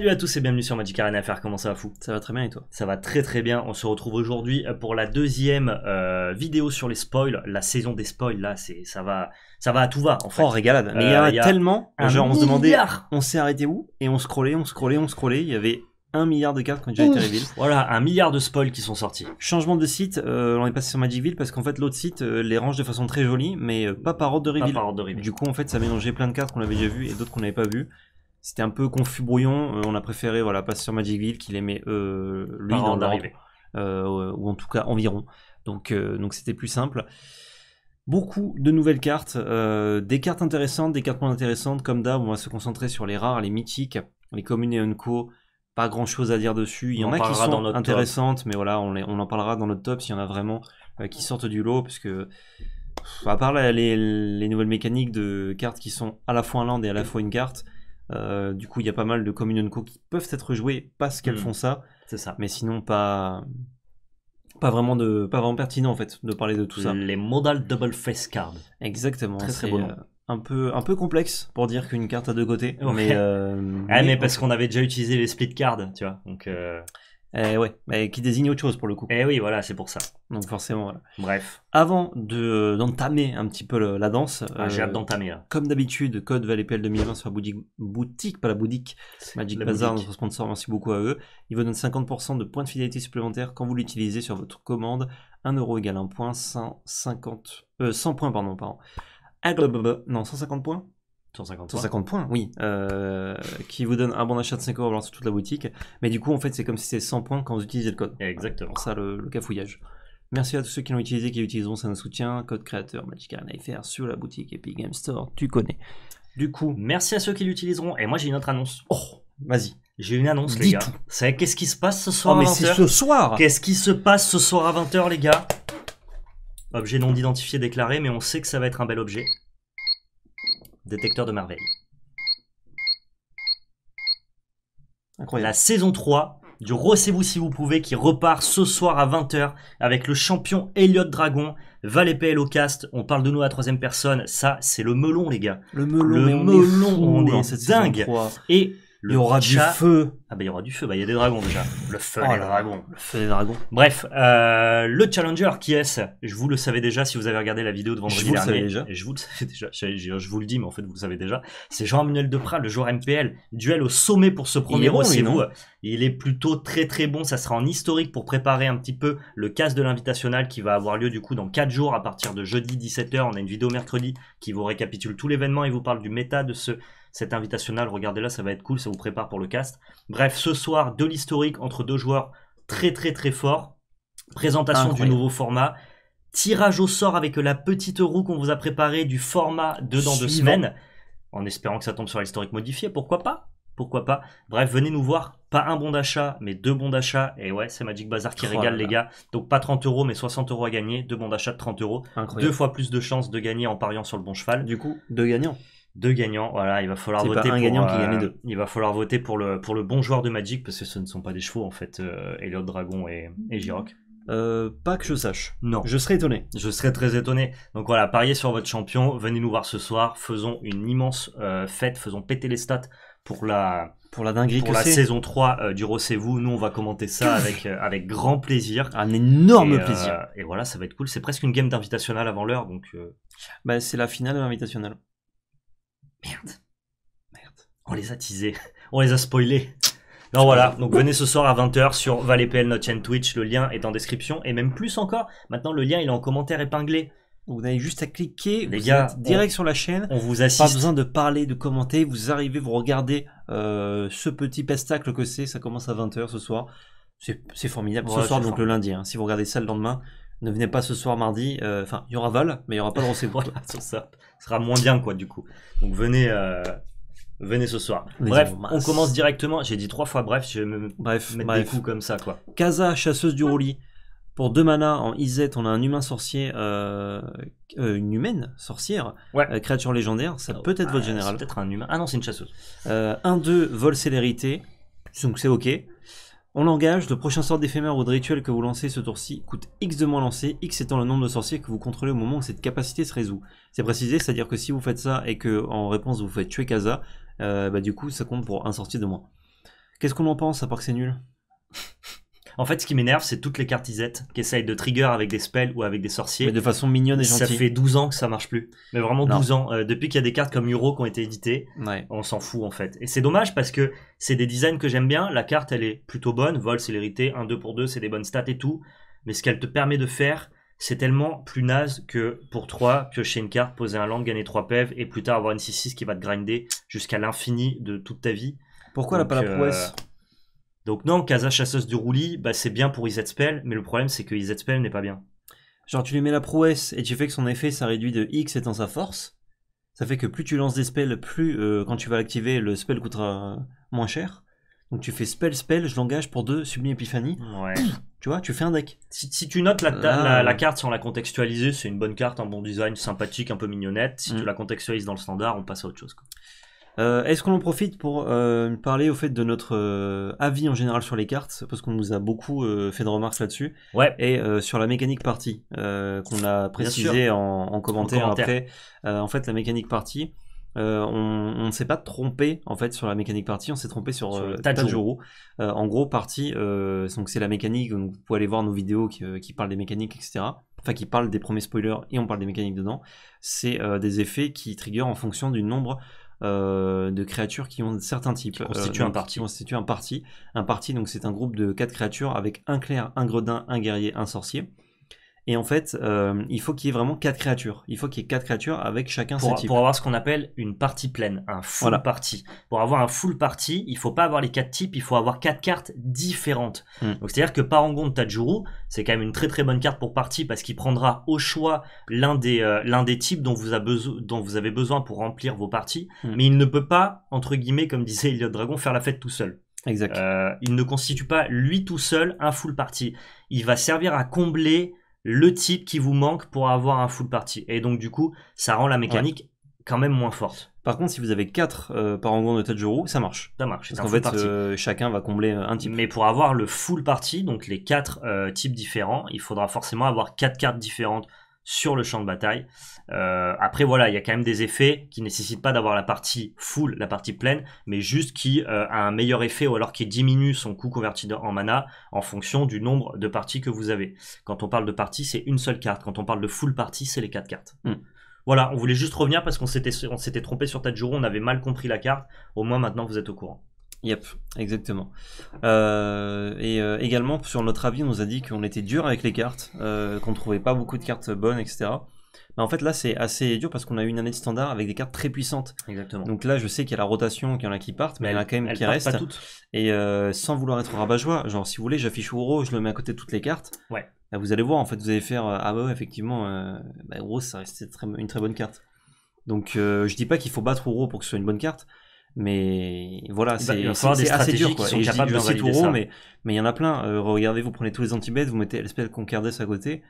Salut à tous et bienvenue sur Magic Arena FR, comment ça va fou Ça va très bien et toi Ça va très très bien, on se retrouve aujourd'hui euh, pour la deuxième euh, vidéo sur les spoils, la saison des spoils là, c'est ça va ça va à tout va Enfin, fait. Oh régalade, mais il y, euh, a tellement, on se demandait, on s'est arrêté où Et on scrollait, on scrollait, on scrollait, il y avait un milliard de cartes quand ont été reveal. Voilà, un milliard de spoils qui sont sortis. Changement de site, on est passé sur Magicville parce qu'en fait l'autre site les range de façon très jolie, mais pas par ordre de reveal. par ordre de reveal. Du coup, en fait, ça mélangeait plein de cartes qu'on avait déjà vues et d'autres qu'on n'avait pas vues. C'était un peu confus brouillon. Euh, on a préféré voilà, passer sur Magicville qui les met, euh, lui, dans dans l'arrivée. Euh, ou en tout cas environ. Donc donc c'était plus simple beaucoup de nouvelles cartes, des cartes intéressantes, des cartes moins intéressantes. Comme d'hab, on va se concentrer sur les rares, les mythiques, les communes et unco. Pas grand chose à dire dessus. Il y en, a qui sont intéressantes, mais voilà, on, on, en parlera dans notre top s'il y en a vraiment qui sortent du lot, parce que à part les, les, nouvelles mécaniques de cartes qui sont à la fois un land et à la fois une carte, euh, du coup, il y a pas mal de Communion Co qui peuvent être jouées parce qu'elles hmm. font ça. C'est ça. Mais sinon, pas pas vraiment de pas vraiment pertinent en fait de parler de tout ça. Les modal double face card. Exactement. Très très euh, Un peu, un peu complexe pour dire qu'une carte a deux côtés. Euh, ah, mais, parce qu'on avait déjà utilisé les split cards, tu vois. Donc, eh ouais, mais qui désigne autre chose pour le coup. Eh oui, voilà, c'est pour ça. Donc forcément, voilà. Bref. Avant de, euh, d'entamer un petit peu la danse. Ah, j'ai euh, hâte d'entamer. Comme d'habitude, code valetpl 2020 sur la boutique, boutique, pas la boutique, Magic Bazar, boutique. notre sponsor, merci beaucoup à eux. Ils vous donnent 50% de points de fidélité supplémentaires quand vous l'utilisez sur votre commande. 1 euro égale 1 point, 100 euh, points, pardon, pardon. Non, 150 points 150 points. oui. Euh, qui vous donne un bon achat de 5 euros sur toute la boutique. Mais du coup, en fait, c'est comme si c'était 100 points quand vous utilisez le code. Exactement. Pour ça, le, cafouillage. Merci à tous ceux qui l'ont utilisé, qui l'utiliseront, c'est un soutien. Code créateur Magic Arena sur la boutique Epic Game Store, tu connais. Du coup. Merci à ceux qui l'utiliseront. Et moi, j'ai une autre annonce. Oh, vas-y. J'ai une annonce, les gars. C'est qu'est-ce qui se passe ce soir oh, mais c'est ce soir Qu'est-ce qui se passe ce soir à 20h, les gars Objet non identifié déclaré, mais on sait que ça va être un bel objet. Détecteur de Marvel. La saison 3 du Rossez-vous si vous pouvez qui repart ce soir à 20h avec le champion Elliot Dragon, au Cast. On parle de nous à la troisième personne. Ça, c'est le melon, les gars. Le melon, le melon, on est dingue. Et il y aura du feu. Ah bah il y aura du feu, bah il y a des dragons déjà. Le feu, oh et les dragons. feu des dragons. Bref, euh, le challenger, qui est-ce Je vous le savais déjà si vous avez regardé la vidéo de vendredi je vous Le je vous le savais déjà. Je, vous le dis, mais en fait vous le savez déjà. C'est Jean-Manuel Deprat, le joueur MPL. Duel au sommet pour ce premier rôle, Il est plutôt très très bon. Ça sera en historique pour préparer un petit peu le casse de l'invitational qui va avoir lieu du coup dans 4 jours à partir de jeudi 17h. On a une vidéo mercredi qui vous récapitule tout l'événement et vous parle du méta de ce cette invitationnal, regardez-la, ça va être cool, ça vous prépare pour le cast. Bref, ce soir, de l'historique entre deux joueurs très très très forts. Présentation du nouveau format. Tirage au sort avec la petite roue qu'on vous a préparée du format de dans deux semaines. En espérant que ça tombe sur l'historique modifié, pourquoi pas pourquoi pas. Bref, venez nous voir. Pas un bon d'achat, mais deux bons d'achat. Et ouais, c'est Magic Bazar qui régale, les gars. Donc pas 30 euros, mais 60 euros à gagner. Deux bons d'achat de 30 euros. Deux fois plus de chances de gagner en pariant sur le bon cheval. Du coup, deux gagnants deux gagnants. Voilà, il va falloir voter un pour, gagnant euh, Il va falloir voter pour le, pour le bon joueur de Magic parce que ce ne sont pas des chevaux en fait, euh, Elliot Dragon et, et Giroc. Euh, pas que je sache. Non. Je serais étonné. Je serais très étonné. Donc voilà, pariez sur votre champion. Venez nous voir ce soir. Faisons une immense fête. Faisons péter les stats pour la, pour la dinguerie pour la saison 3 du Rossez-vous. Nous, on va commenter ça avec, avec grand plaisir. Un énorme plaisir. et voilà, ça va être cool. C'est presque une game d'invitational avant l'heure. donc. Bah, c'est la finale de l'invitational Merde. Merde. On les a teasés. On les a spoilés. Non voilà, donc venez ce soir à 20h sur ValetPL, notre chaîne Twitch, le lien est en description, et même plus encore, maintenant le lien il est en commentaire épinglé. Vous avez juste à cliquer, vous êtes direct sur la chaîne. On vous assiste. Pas besoin de parler, de commenter. Vous arrivez, vous regardez euh, ce petit pestacle que c'est. Ça commence à 20h ce soir. C'est formidable. ce soir, donc le lundi. Hein. si vous regardez ça le lendemain, ne venez pas ce soir mardi. Euh, enfin, il y aura Val, mais il n'y aura pas de recevoir, sur ça sera moins bien, quoi, du coup. Donc venez, euh, venez ce soir. Bref, on commence directement. J'ai dit trois fois bref, je vais me bref, mettre des coups comme ça, quoi. Kaza, chasseuse du roulis. Pour deux manas en Izet, on a un humain sorcier, euh, euh, une humaine sorcière, créature légendaire. Ça oh, peut être votre ah, général. peut-être un humain. Ah non, c'est une chasseuse. 1-2, vol célérité. Donc c'est ok. On l'engage, le prochain sort d'éphémère ou de rituel que vous lancez ce tour-ci coûte X de moins lancé, X étant le nombre de sorciers que vous contrôlez au moment où cette capacité se résout. C'est précisé, c'est-à-dire que si vous faites ça et que en réponse vous faites tuer Kaza, euh, bah, du coup ça compte pour un sorcier de moins. Qu'est-ce qu'on en pense à part que c'est nul en fait, ce qui m'énerve, c'est toutes les cartes Isette qui essayent de trigger avec des spells ou avec des sorciers. Mais de façon mignonne et gentille. Ça fait 12 ans que ça marche plus. Mais vraiment 12 ans. Euh, depuis qu'il y a des cartes comme Euro qui ont été éditées, on s'en fout en fait. Et c'est dommage parce que c'est des designs que j'aime bien. La carte, elle est plutôt bonne. Vol, c'est l'hérité. 1, 2 pour 2, c'est des bonnes stats et tout. Mais ce qu'elle te permet de faire, c'est tellement plus naze que pour 3, piocher une carte, poser un land, gagner 3 PEV et plus tard avoir une 6-6 qui va te grinder jusqu'à l'infini de toute ta vie. Pourquoi elle la pas la euh, prouesse donc non, Casa chasseuse du roulis, bah, c'est bien pour Spell, mais le problème c'est que Spell n'est pas bien. Genre tu lui mets la prouesse et tu fais que son effet ça réduit de X étant sa force. Ça fait que plus tu lances des spells, plus euh, quand tu vas l'activer, le spell coûtera moins cher. Donc tu fais spell, spell, je l'engage pour deux, sublime épiphanie. Ouais. Tu vois, tu fais un deck. Si, tu notes la, ah. la, carte sans la contextualiser, c'est une bonne carte, un bon design, sympathique, un peu mignonnette. Si mm. tu la contextualises dans le standard, on passe à autre chose. Euh, est-ce qu'on en profite pour euh, parler au fait de notre euh, avis en général sur les cartes Parce qu'on nous a beaucoup fait de remarques là-dessus. Et sur la mécanique partie, qu'on a précisé en, commentaire en après. en fait, la mécanique partie, on, ne s'est pas trompé en fait sur la mécanique partie, on s'est trompé sur, sur en gros, partie, donc c'est la mécanique. vous pouvez aller voir nos vidéos qui, parlent des mécaniques, etc. Enfin, qui parlent des premiers spoilers et on parle des mécaniques dedans. C'est des effets qui trigger en fonction du nombre euh, de créatures qui ont certains types. Qui euh, un parti. un parti. Un parti, donc c'est un groupe de quatre créatures avec un clerc, un gredin, un guerrier, un sorcier. Et en fait, euh, il faut qu'il y ait vraiment quatre créatures. Il faut qu'il y ait quatre créatures avec chacun ses types. Pour avoir ce qu'on appelle une partie pleine, un full party. Pour avoir un full party, il faut pas avoir les quatre types, il faut avoir quatre cartes différentes. Hmm. Donc c'est-à-dire que Parangon de Tajuru, c'est quand même une très très bonne carte pour partie parce qu'il prendra au choix l'un des, euh, l'un des types dont vous, dont vous avez besoin pour remplir vos parties. Hmm. Mais il ne peut pas, entre guillemets, comme disait Elliot Dragon, faire la fête tout seul. Exact. Euh, il ne constitue pas lui tout seul un full party. Il va servir à combler le type qui vous manque pour avoir un full party. Et donc, du coup, ça rend la mécanique quand même moins forte. Par contre, si vous avez 4 euh, par tête de Tajuru, ça marche. Ça marche. Parce qu'en fait, euh, chacun va combler euh, un type. Mais pour avoir le full party, donc les 4 types différents, il faudra forcément avoir 4 cartes différentes sur le champ de bataille. Euh, après, voilà, il y a quand même des effets qui ne nécessitent pas d'avoir la partie full, la partie pleine, mais juste qui euh, a un meilleur effet ou alors qui diminue son coût converti en mana en fonction du nombre de parties que vous avez. Quand on parle de partie, c'est une seule carte. Quand on parle de full partie, c'est les quatre cartes. Hmm. Voilà, on voulait juste revenir parce qu'on s'était trompé sur Tadjuro, on avait mal compris la carte. Au moins maintenant, vous êtes au courant. Yep, exactement. Euh, et euh, également, sur notre avis, on nous a dit qu'on était dur avec les cartes, euh, qu'on trouvait pas beaucoup de cartes bonnes, etc. Mais en fait, là, c'est assez dur parce qu'on a eu une année de standard avec des cartes très puissantes. Exactement. Donc là, je sais qu'il y a la rotation, qu'il y en a qui partent, mais, il y en a quand même qui restent. Pas toutes. Et sans vouloir être rabat-joie, genre, si vous voulez, j'affiche Ouro, je le mets à côté de toutes les cartes. Ouais. Bah, vous allez voir, en fait, vous allez faire Ah ouais, effectivement, bah, Ouro, ça restait une très bonne carte. Donc, je dis pas qu'il faut battre Ouro pour que ce soit une bonne carte mais voilà, c'est assez dur. Quoi. Qui sont de mais il y en a plein. Euh, regardez, vous prenez tous les anti vous mettez l'espèce des à côté.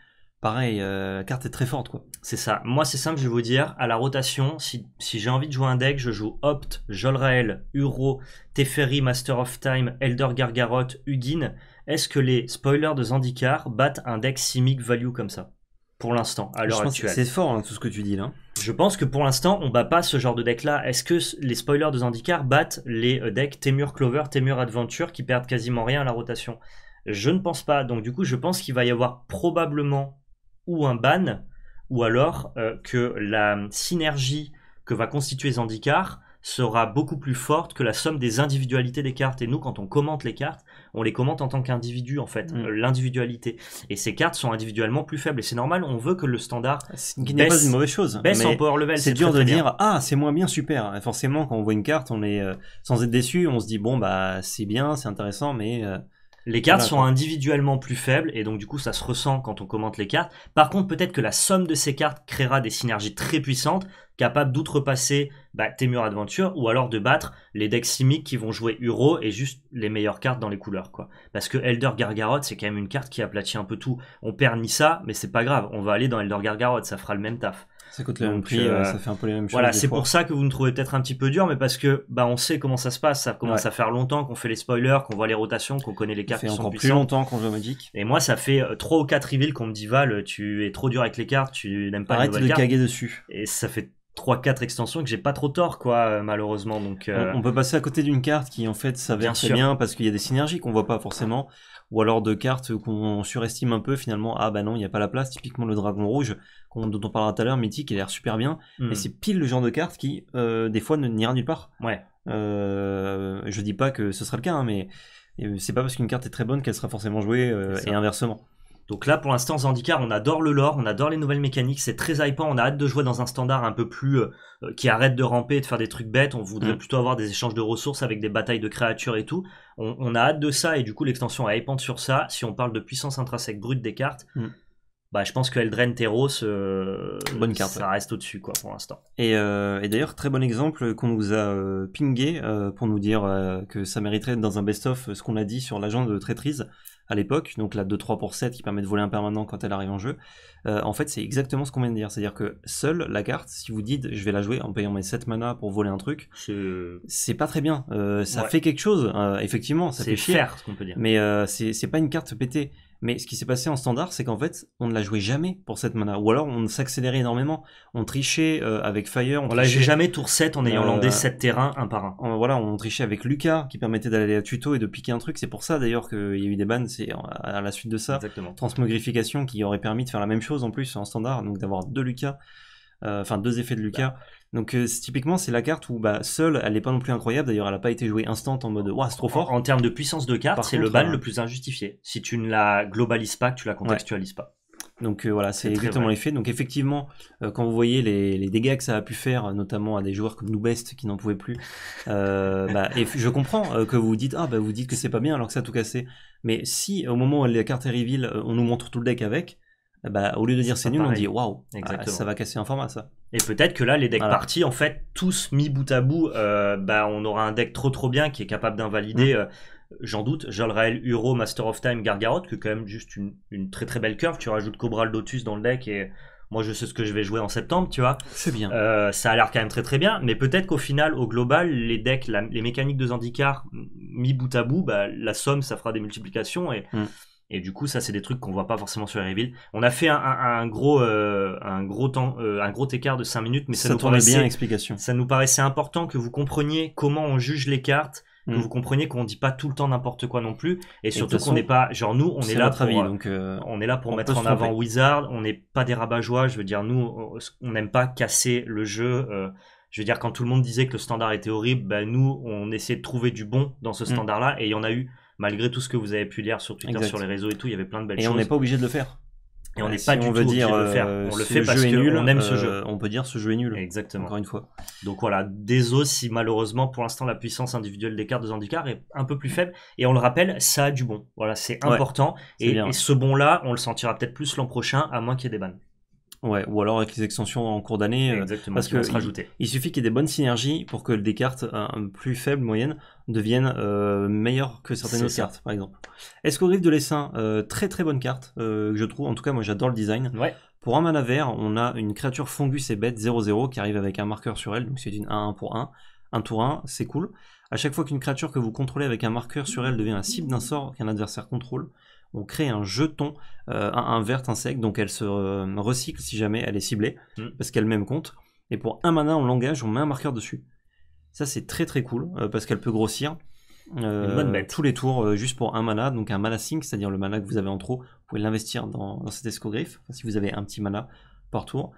Pareil, la euh, carte est très forte quoi. C'est ça. Moi, c'est simple, je vais vous dire. À la rotation, si, j'ai envie de jouer un deck, je joue Opt, Jolrael, Uro, Teferi, Master of Time, Elder Gargaroth, Ugin. Est-ce que les spoilers de Zandikar battent un deck simic value comme ça pour l'instant, à l'heure C'est fort hein, tout ce que tu dis là. Je pense que pour l'instant, on bat pas ce genre de deck là. Est-ce que les spoilers de Zandikar battent les euh, decks Temur Clover, Temur Adventure qui perdent quasiment rien à la rotation Je ne pense pas. Donc du coup, je pense qu'il va y avoir probablement ou un ban ou alors euh, que la synergie que va constituer Zandikar sera beaucoup plus forte que la somme des individualités des cartes. Et nous, quand on commente les cartes, on les commente en tant qu'individu en fait, mm. l'individualité. Et ces cartes sont individuellement plus faibles et c'est normal, on veut que le standard n'est ah, pas une mauvaise chose. Baisse en power level. C'est dur de dire ah c'est moins bien super. forcément quand on voit une carte, on est euh, sans être déçu, on se dit bon bah c'est bien, c'est intéressant, mais euh, Les cartes sont individuellement plus faibles et donc du coup ça se ressent quand on commente les cartes. Par contre peut-être que la somme de ces cartes créera des synergies très puissantes capable d'outrepasser bah, tes murs adventure ou alors de battre les decks simiques qui vont jouer Uro et juste les meilleures cartes dans les couleurs quoi. Parce que Elder Gargaroth c'est quand même une carte qui aplatit un peu tout. On perd ça mais c'est pas grave, on va aller dans Elder Gargaroth, ça fera le même taf. Ça coûte le même prix, euh, euh, ça fait un peu les mêmes choses. Voilà, c'est pour ça que vous me trouvez peut-être un petit peu dur, mais parce que bah, on sait comment ça se passe. Ça commence à faire longtemps qu'on fait les spoilers, qu'on voit les rotations, qu'on connaît les cartes. Ça fait qui encore sont plus longtemps qu'on joue à Et moi, ça fait 3 euh, ou 4 reveals qu'on me dit Val, tu es trop dur avec les cartes, tu n'aimes pas Arrête les Arrête de caguer dessus. Et ça fait 3-4 extensions que j'ai pas trop tort, quoi, malheureusement. Donc, on, peut passer à côté d'une carte qui, en fait, s'avère très bien parce qu'il y a des synergies qu'on voit pas forcément. Ou alors de cartes qu'on surestime un peu, finalement. Ah bah non, il n'y a pas la place. Typiquement, le dragon rouge dont on parlera tout à l'heure, Mythique, il a l'air super bien. mais hmm. c'est pile le genre de carte qui, euh, des fois, n'ira nulle part. Ouais. Euh, je dis pas que ce sera le cas, hein, mais c'est pas parce qu'une carte est très bonne qu'elle sera forcément jouée euh, et inversement. Donc là, pour l'instant, Zandikar, on adore le lore, on adore les nouvelles mécaniques, c'est très hypant, on a hâte de jouer dans un standard un peu plus euh, qui arrête de ramper et de faire des trucs bêtes, on voudrait hmm. plutôt avoir des échanges de ressources avec des batailles de créatures et tout. On, a hâte de ça et du coup, l'extension est hypante sur ça. Si on parle de puissance intrinsèque brute des cartes, hmm bah, je pense que Eldren Teros, euh, Bonne carte, ça reste au-dessus quoi pour l'instant. Et, euh, et d'ailleurs, très bon exemple qu'on nous a euh, pingé euh, pour nous dire euh, que ça mériterait dans un best-of euh, ce qu'on a dit sur l'agent de traîtrise à l'époque, donc la 2-3 pour 7 qui permet de voler un permanent quand elle arrive en jeu. en fait, c'est exactement ce qu'on vient de dire, c'est-à-dire que seule la carte, si vous dites je vais la jouer en payant mes 7 mana pour voler un truc, c'est pas très bien. ça fait quelque chose, effectivement, ça fait ce qu'on peut dire. Mais c'est pas une carte pétée. Mais ce qui s'est passé en standard, c'est qu'en fait, on ne la jouait jamais pour cette mana. Ou alors, on s'accélérait énormément. On trichait euh, avec Fire. On, ne jamais tour 7 en ayant euh, landé 7 terrains un par un. On, voilà, on trichait avec Lucas qui permettait d'aller à tuto et de piquer un truc. C'est pour ça d'ailleurs qu'il y a eu des bans C'est à la suite de ça. Exactement. Transmogrification qui aurait permis de faire la même chose en plus en standard. Donc d'avoir deux Lucas euh, enfin deux effets de Lucas. Bah. Donc euh, typiquement c'est la carte où bah, seule elle n'est pas non plus incroyable, d'ailleurs elle n'a pas été jouée instant en mode Ouah c'est trop fort. En, termes de puissance de carte, c'est le ban le plus injustifié. Si tu ne la globalises pas, que tu la contextualises pas. Donc euh, voilà, c'est exactement l'effet. Donc effectivement, quand vous voyez les, dégâts que ça a pu faire, notamment à des joueurs comme nous best qui n'en pouvaient plus, bah, et je comprends que vous dites ah bah vous dites que c'est pas bien alors que ça a tout cassé. Mais si au moment où la carte est reveal, on nous montre tout le deck avec, eh ben, au lieu de dire c'est nul, on dit waouh, ah, ça va casser un format ça. Et peut-être que là, les decks partis parties, en fait, tous mis bout à bout, euh, bah, on aura un deck trop trop bien qui est capable d'invalider, mm. euh, j'en doute, Jolrael, Uro, Master of Time, Gargaroth, qui est quand même juste une, une très très belle curve. Tu rajoutes Cobral Lotus dans le deck et moi je sais ce que je vais jouer en septembre, tu vois. C'est bien. Euh, ça a l'air quand même très très bien, mais peut-être qu'au final, au global, les decks, les mécaniques de Zandikar mis bout à bout, bah, la somme, ça fera des multiplications et. Mm. Et du coup, ça, c'est des trucs qu'on voit pas forcément sur les reveals. On a fait un, gros, euh, un gros temps, euh, un gros écart de 5 minutes, mais ça, ça nous paraissait, bien explication. Ça nous paraissait important que vous compreniez comment on juge les cartes, que mm. vous compreniez qu'on dit pas tout le temps n'importe quoi non plus, et surtout qu'on n'est pas, genre nous, on est, là pour, euh, donc on est là pour mettre en avant Wizard. On n'est pas des rabat-joie. Je veux dire, nous, on n'aime pas casser le jeu. je veux dire, quand tout le monde disait que le standard était horrible, bah, nous, on essayait de trouver du bon dans ce mm. standard-là, et il y en a eu malgré tout ce que vous avez pu lire sur Twitter, sur les réseaux et tout, il y avait plein de belles choses. Et on n'est pas obligé de le faire. Et on n'est pas du tout dire, obligé de le faire. Euh, on le fait parce qu'on aime ce euh, jeu. On peut dire ce jeu est nul. Exactement. Encore une fois. Donc voilà, désolé si malheureusement pour l'instant la puissance individuelle des cartes de Zandikar est un peu plus faible. Et on le rappelle, ça a du bon. Voilà, c'est important. Et, et, ce bon-là, on le sentira peut-être plus l'an prochain, à moins qu'il y ait des bannes. Ouais, ou alors avec les extensions en cours d'année. Euh, parce que rajouter. Il, suffit qu'il y ait des bonnes synergies pour que des cartes euh, plus faibles, moyennes, deviennent euh, meilleures que certaines autres cartes, par exemple. Est-ce qu'au Rive de l'Essin, très très bonne carte, je trouve, en tout cas moi j'adore le design. Pour un mana vert, on a une créature fongus et bête 0-0 qui arrive avec un marqueur sur elle, donc c'est une 1-1 pour 1. Un tour 1, c'est cool. À chaque fois qu'une créature que vous contrôlez avec un marqueur sur elle devient la cible d'un sort qu'un adversaire contrôle, on crée un jeton, euh, un, vert, un donc elle se euh, recycle si jamais elle est ciblée, mm. parce qu'elle même compte. Et pour un mana, on l'engage, on met un marqueur dessus. Ça, c'est très très cool, euh, parce qu'elle peut grossir. tous les tours juste pour un mana, donc un mana sync, c'est-à-dire le mana que vous avez en trop, vous pouvez l'investir dans, dans, cet escogriffe, si vous avez un petit mana par tour.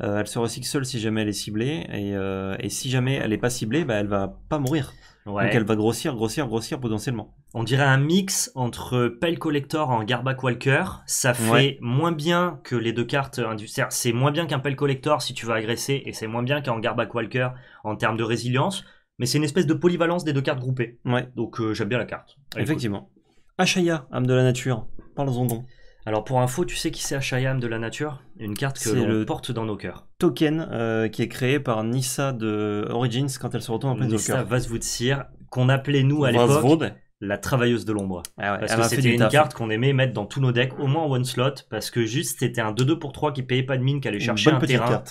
elle se recycle seule si jamais elle est ciblée, et, si jamais elle n'est pas ciblée, bah, elle va pas mourir. Donc elle va grossir, grossir, grossir potentiellement on dirait un mix entre Pale Collector et Garbac Walker. Ça fait moins bien que les deux cartes industrielles. C'est moins bien qu'un Pale Collector si tu veux agresser, et c'est moins bien qu'un Garbac Walker en termes de résilience. Mais c'est une espèce de polyvalence des deux cartes groupées. Ouais. Donc euh, j'aime bien la carte. Effectivement. Ashaya, âme de la nature. Parlons-en donc. Alors pour info, tu sais qui c'est Ashaya, âme de la nature Une carte que l'on porte dans nos cœurs. Token euh, qui est créé par Nissa de Origins quand elle se retourne en plein Nissa Vasvudsir, qu'on appelait nous à l'époque la travailleuse de l'ombre. Ah parce que c'était une carte qu'on aimait mettre dans tous nos decks, au moins en one slot, parce que juste c'était un 2-2 pour 3 qui payait pas de mine, qui allait chercher un terrain.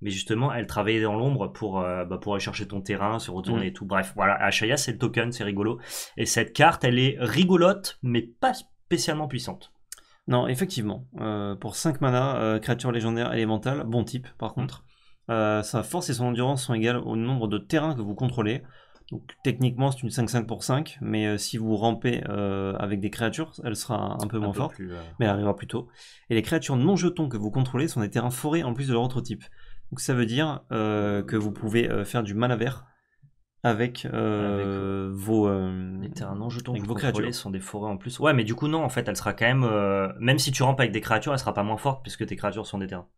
Mais justement, elle travaillait dans l'ombre pour, euh, bah, pour aller chercher ton terrain, se retourner mm. et tout. Bref, voilà, Ashaya, ah, c'est le token, c'est rigolo. Et cette carte, elle est rigolote, mais pas spécialement puissante. Non, effectivement. Euh, pour 5 mana, euh, créature légendaire élémentale, bon type par contre. sa force et son endurance sont égales au nombre de terrains que vous contrôlez. Donc techniquement c'est une 5-5 pour 5, mais euh, si vous rampez euh, avec des créatures, elle sera un peu moins forte, euh, mais elle arrivera plus tôt. Et les créatures non jetons que vous contrôlez sont des terrains forés en plus de leur autre type. Donc ça veut dire que vous pouvez faire du mal à vert avec, vos terrains non jetons que vous vos créatures sont des forêts en plus. Ouais, mais du coup non, en fait, elle sera quand même même si tu rampes avec des créatures, elle sera pas moins forte puisque tes créatures sont des terrains.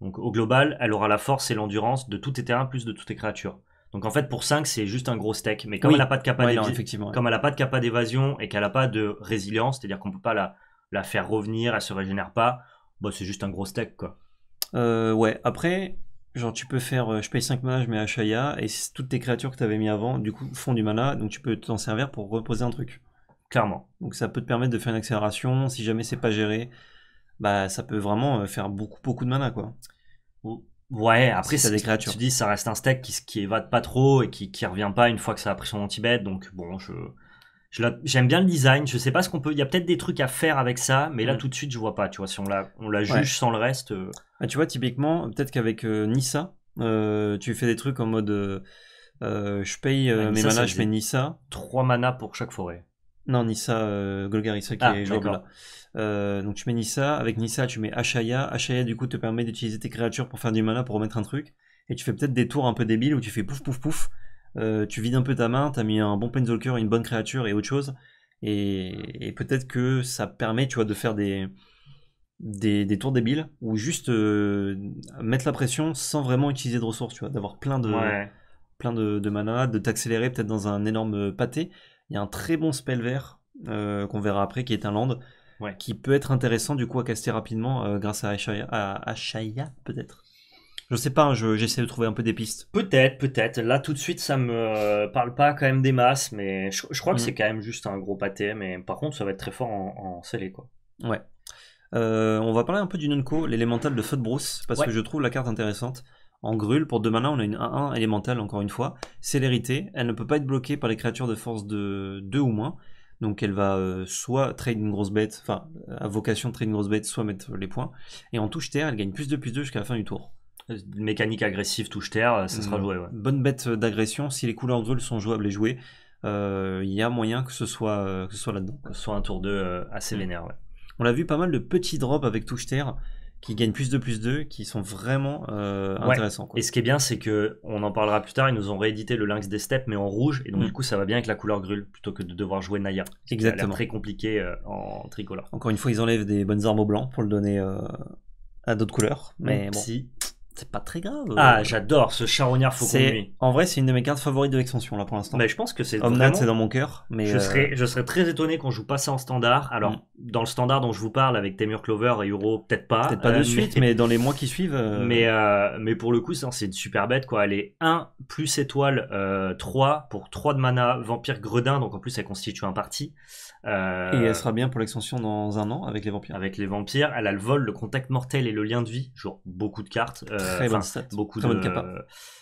Donc au global, elle aura la force et l'endurance de tous tes terrains plus de toutes tes créatures. Donc en fait pour 5 c'est juste un gros steak. Mais comme elle n'a pas de capa d'évasion, comme elle pas de capa d'évasion et qu'elle n'a pas de résilience, c'est-à-dire qu'on peut pas la, la faire revenir, elle se régénère pas, bah c'est juste un gros steak quoi. Euh, ouais. Après genre tu peux faire, euh, je paye 5 je mets Ashaya et toutes tes créatures que tu avais mis avant du coup font du mana donc tu peux t'en servir pour reposer un truc. Clairement. Donc ça peut te permettre de faire une accélération si jamais c'est pas géré. Bah ça peut vraiment euh, faire beaucoup beaucoup de mana quoi. Ouais, après, c'est des créatures. Tu dis, ça reste un steak qui, qui évade pas trop et qui, qui revient pas une fois que ça a pris son anti-bet. Donc, bon, je. J'aime bien le design. Je sais pas ce qu'on peut. Il y a peut-être des trucs à faire avec ça, mais là, mm. tout de suite, je vois pas. Tu vois, si on la, juge sans le reste. Euh. Ah, tu vois, typiquement, peut-être qu'avec euh, Nissa, euh, tu fais des trucs en mode. je paye mes manas, je paye Nissa. 3 manas pour chaque forêt. Non, Nissa, euh, qui ah, est là. Euh, donc tu mets Nissa, avec Nissa tu mets Ashaya, Ashaya du coup te permet d'utiliser tes créatures pour faire du mana, pour remettre un truc, et tu fais peut-être des tours un peu débiles où tu fais pouf pouf pouf, euh, tu vides un peu ta main, t'as mis un bon Planeswalker, une bonne créature et autre chose, et, peut-être que ça permet tu vois de faire des, des, tours débiles, ou juste euh, mettre la pression sans vraiment utiliser de ressources, tu vois, d'avoir plein de... plein de mana, de t'accélérer peut-être dans un énorme pâté, il y a un très bon spell vert euh, qu'on verra après qui est un land. Qui peut être intéressant du coup à caster rapidement euh, grâce à Ashaya, peut-être. Je sais pas, hein, j'essaie de trouver un peu des pistes. Peut-être, peut-être. Là, tout de suite, ça me euh, parle pas quand même des masses, mais je, crois que mm. c'est quand même juste un gros pâté. Mais par contre, ça va être très fort en, en scellé, quoi. Ouais. on va parler un peu du Nunko, l'élémental de Feu parce que je trouve la carte intéressante. En grûle, pour 2 mana, on a une 1-1 élémentale, encore une fois. Célérité, elle ne peut pas être bloquée par les créatures de force de 2 ou moins. Donc elle va euh, soit trade une grosse bête, enfin, à vocation de trade une grosse bête, soit mettre les points. Et en touche terre, elle gagne plus de plus 2 jusqu'à la fin du tour. Euh, mécanique agressive, touche terre, euh, ça sera mmh. joué. Bonne bête d'agression, si les couleurs grûle sont jouables et jouées, il y a moyen que ce soit, là-dedans. que ce soit là Soit un tour 2 assez mmh. vénère, On a vu pas mal de petits drops avec touche terre qui gagnent plus de plus de qui sont vraiment euh, intéressants. Et ce qui est bien, c'est que on en parlera plus tard, ils nous ont réédité le Lynx des Steppes, mais en rouge, et donc mm. du coup, ça va bien avec la couleur grulle plutôt que de devoir jouer Naya. Exactement. très compliqué euh, en tricolore. Encore une fois, ils enlèvent des bonnes armes au blanc pour le donner euh, à d'autres couleurs, mais bon. C'est pas très grave. Ah, j'adore ce charognard faucon En vrai, c'est une de mes cartes favorites de l'extension là pour l'instant. Mais je pense que c'est c'est dans mon cœur. Mais je, serais, euh, je serais très étonné qu'on joue pas ça en standard. Alors, mm. dans le standard dont je vous parle avec Temur Clover et Euro, peut-être pas. Peut-être pas de euh, suite, mais... dans les mois qui suivent. Euh, mais, mais pour le coup, c'est une super bête quoi. Elle est 1 plus étoile 3 pour 3 de mana, vampire gredin, donc en plus elle constitue un parti. Euh, et elle sera bien pour l'extension dans un an avec les vampires. Avec les vampires, elle a le vol, le contact mortel et le lien de vie, genre beaucoup de cartes, euh, beaucoup de, bonne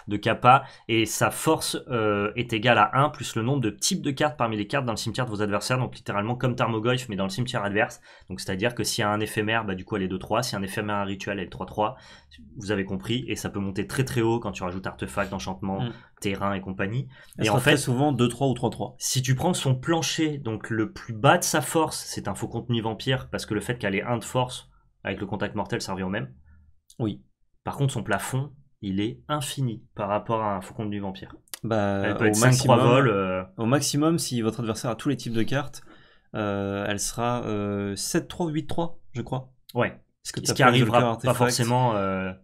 de kappa. Et sa force euh, est égale à 1 plus le nombre de types de cartes parmi les cartes dans le cimetière de vos adversaires, donc littéralement comme Tarmogoyf mais dans le cimetière adverse. Donc c'est-à-dire que s'il y a un éphémère, bah, du coup elle est 2-3, si un éphémère un rituel elle est 3-3, vous avez compris, et ça peut monter très très haut quand tu rajoutes artefacts, enchantements mm terrain et compagnie. et en fait, souvent 2-3 ou 3-3. Si tu prends son plancher, donc le plus bas de sa force, c'est un faux contenu vampire, parce que le fait qu'elle ait 1 de force avec le contact mortel, ça revient au même. Oui. Par contre, son plafond, il est infini par rapport à un faux contenu vampire. Bah, elle peut au 5, maximum, 3 vols. Euh. Au maximum, si votre adversaire a tous les types de cartes, euh, elle sera 7-3, euh, 8-3, je crois. Ouais. Ce, qui arrivera pas forcément.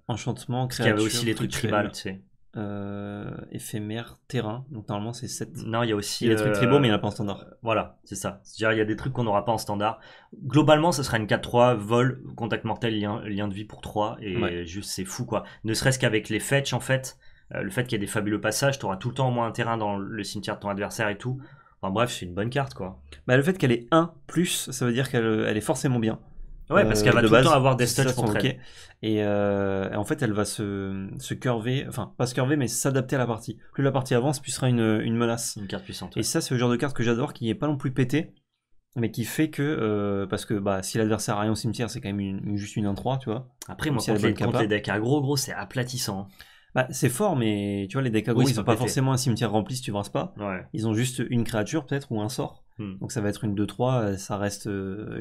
Enchantement, créature, qui avait aussi les trucs tribales, tu sais. Euh, éphémère terrain. Donc normalement c'est 7. Non, il y a aussi. des trucs euh, très beaux, mais il n'y en a pas en standard. voilà, c'est ça. C'est-à-dire il y a des trucs qu'on n'aura pas en standard. Globalement, ça sera une 4-3, vol, contact mortel, lien, de vie pour 3. Et juste, c'est fou quoi. Ne serait-ce qu'avec les fetch en fait, euh, le fait qu'il y ait des fabuleux passages, tu auras tout le temps au moins un terrain dans le cimetière de ton adversaire et tout. Enfin bref, c'est une bonne carte quoi. Bah, le fait qu'elle est 1 plus, ça veut dire qu'elle est forcément bien. Ouais, parce qu'elle euh, va tout le temps avoir des stats pour euh, Et, en fait, elle va se, se curver, enfin, pas se curver, mais s'adapter à la partie. Plus la partie avance, plus sera une, menace. Une carte puissante. Et ça, c'est le genre de carte que j'adore, qui n'est pas non plus pété, mais qui fait que. Euh, parce que bah, si l'adversaire a rien au cimetière, c'est quand même juste une 1-3, tu vois. Après, moi, si contre, les, contre decks gros, c'est aplatissant. Bah, c'est fort, mais tu vois, les decks agro oui, ils sont pas forcément un cimetière rempli si tu brasses pas. Ils ont juste une créature, peut-être, ou un sort. Hmm. Donc ça va être une 2-3, ça reste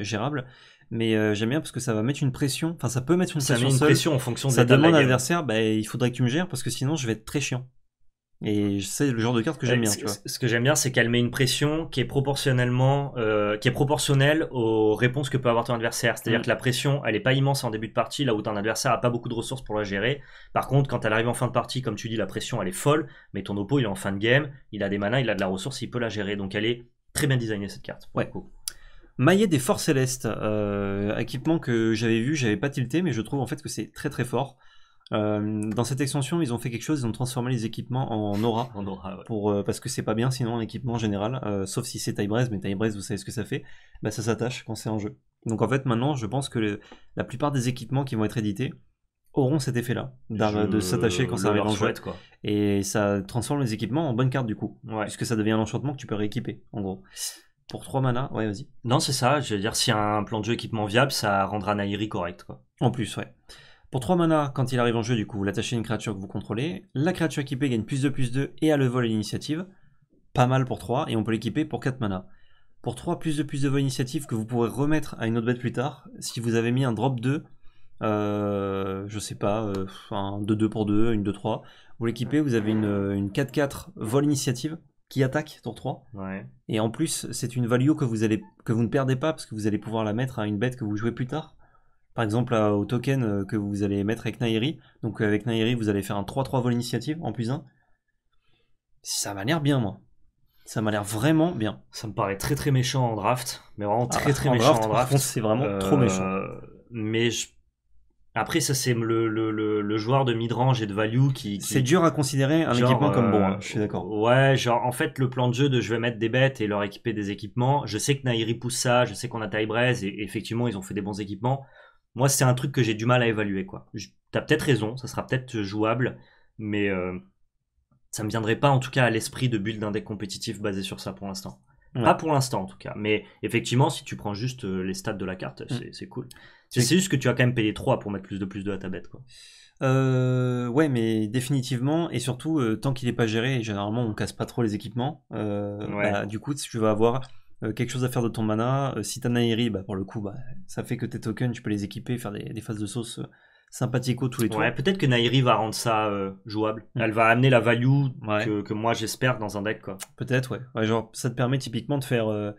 gérable mais euh, j'aime bien parce que ça va mettre une pression. Enfin, ça peut mettre une ça pression. une pression en fonction de Ça demande l'adversaire, bah, il faudrait que tu me gères parce que sinon je vais être très chiant. Et c'est le genre de carte que j'aime euh, bien. Ce que j'aime bien, c'est qu'elle met une pression qui est proportionnellement, euh, qui est proportionnelle aux réponses que peut avoir ton adversaire. C'est-à-dire mm. que la pression, elle est pas immense en début de partie, là où ton adversaire a pas beaucoup de ressources pour la gérer. Par contre, quand elle arrive en fin de partie, comme tu dis, la pression, elle est folle. Mais ton oppo, il est en fin de game, il a des manas, il a de la ressource, il peut la gérer. Donc elle est très bien designée cette carte. ouais. cool Maillet des forces Célestes, euh, équipement que j'avais vu, j'avais pas tilté, mais je trouve en fait que c'est très très fort. Euh, dans cette extension, ils ont fait quelque chose, ils ont transformé les équipements en aura, en aura pour, euh, parce que c'est pas bien sinon un équipement général, sauf si c'est braise, mais braise vous savez ce que ça fait, bah, ça s'attache quand c'est en jeu. Donc en fait, maintenant, je pense que la plupart des équipements qui vont être édités auront cet effet-là, de s'attacher quand ça arrive en jeu. Et ça transforme les équipements en bonnes cartes du coup, puisque ça devient un enchantement que tu peux rééquiper, en gros. Pour 3 mana, ouais, vas-y. Non, c'est ça. Je veux dire, si un plan de jeu équipement viable, ça rendra Nairi correct, quoi. En plus, ouais. Pour 3 manas, quand il arrive en jeu, du coup, vous l'attachez à une créature que vous contrôlez. La créature équipée gagne plus de plus 2 et a le vol et l'initiative. Pas mal pour 3, et on peut l'équiper pour 4 mana. Pour 3 plus de plus de vol initiative que vous pourrez remettre à une autre bête plus tard, si vous avez mis un drop 2, euh, je sais pas, euh, un 2-2 pour 2, une 2-3, vous l'équipez, vous avez une, euh, une 4-4 vol initiative qui attaque tour 3. Et en plus, c'est une value que vous, allez, que vous ne perdez pas parce que vous allez pouvoir la mettre à une bête que vous jouez plus tard. Par exemple, au token euh, que vous allez mettre avec Nairi. Donc avec Nairi, vous allez faire un 3-3 vol initiative en plus 1. Ça m'a l'air bien, moi. Ça m'a l'air vraiment bien. Ça me paraît très très méchant en draft, mais vraiment ah très bah, très méchant en draft. C'est vraiment trop euh, méchant. Mais je après, ça, c'est le, joueur de midrange et de value qui. C'est dur à considérer un équipement comme bon, hein, je suis euh, d'accord. Ouais, genre, en fait, le plan de jeu de je vais mettre des bêtes et leur équiper des équipements, je sais que Nairi pousse ça, je sais qu'on a Tybrez, et effectivement, ils ont fait des bons équipements. Moi, c'est un truc que j'ai du mal à évaluer, quoi. T'as peut-être raison, ça sera peut-être jouable, mais euh, ça me viendrait pas, en tout cas, à l'esprit de build d'un deck compétitif basé sur ça pour l'instant. Pas pour l'instant en tout cas. Mais effectivement, si tu prends juste euh, les stats de la carte, mm. c'est cool. C'est juste que tu as quand même payé 3 pour mettre plus de plus de à ta bête. Quoi. Euh, ouais, mais définitivement, et surtout, euh, tant qu'il n'est pas géré, généralement on casse pas trop les équipements. Bah, du coup, si tu vas avoir quelque chose à faire de ton mana. si t'as Nairi, bah, pour le coup, bah, ça fait que tes tokens, tu peux les équiper, faire des, des phases de sauce sympathico tous les tours. Ouais, peut-être que Nairi va rendre ça euh, jouable. Mm. Elle va amener la value que, moi j'espère dans un deck. quoi. Peut-être, ouais. Genre, ça te permet typiquement de faire. Euh,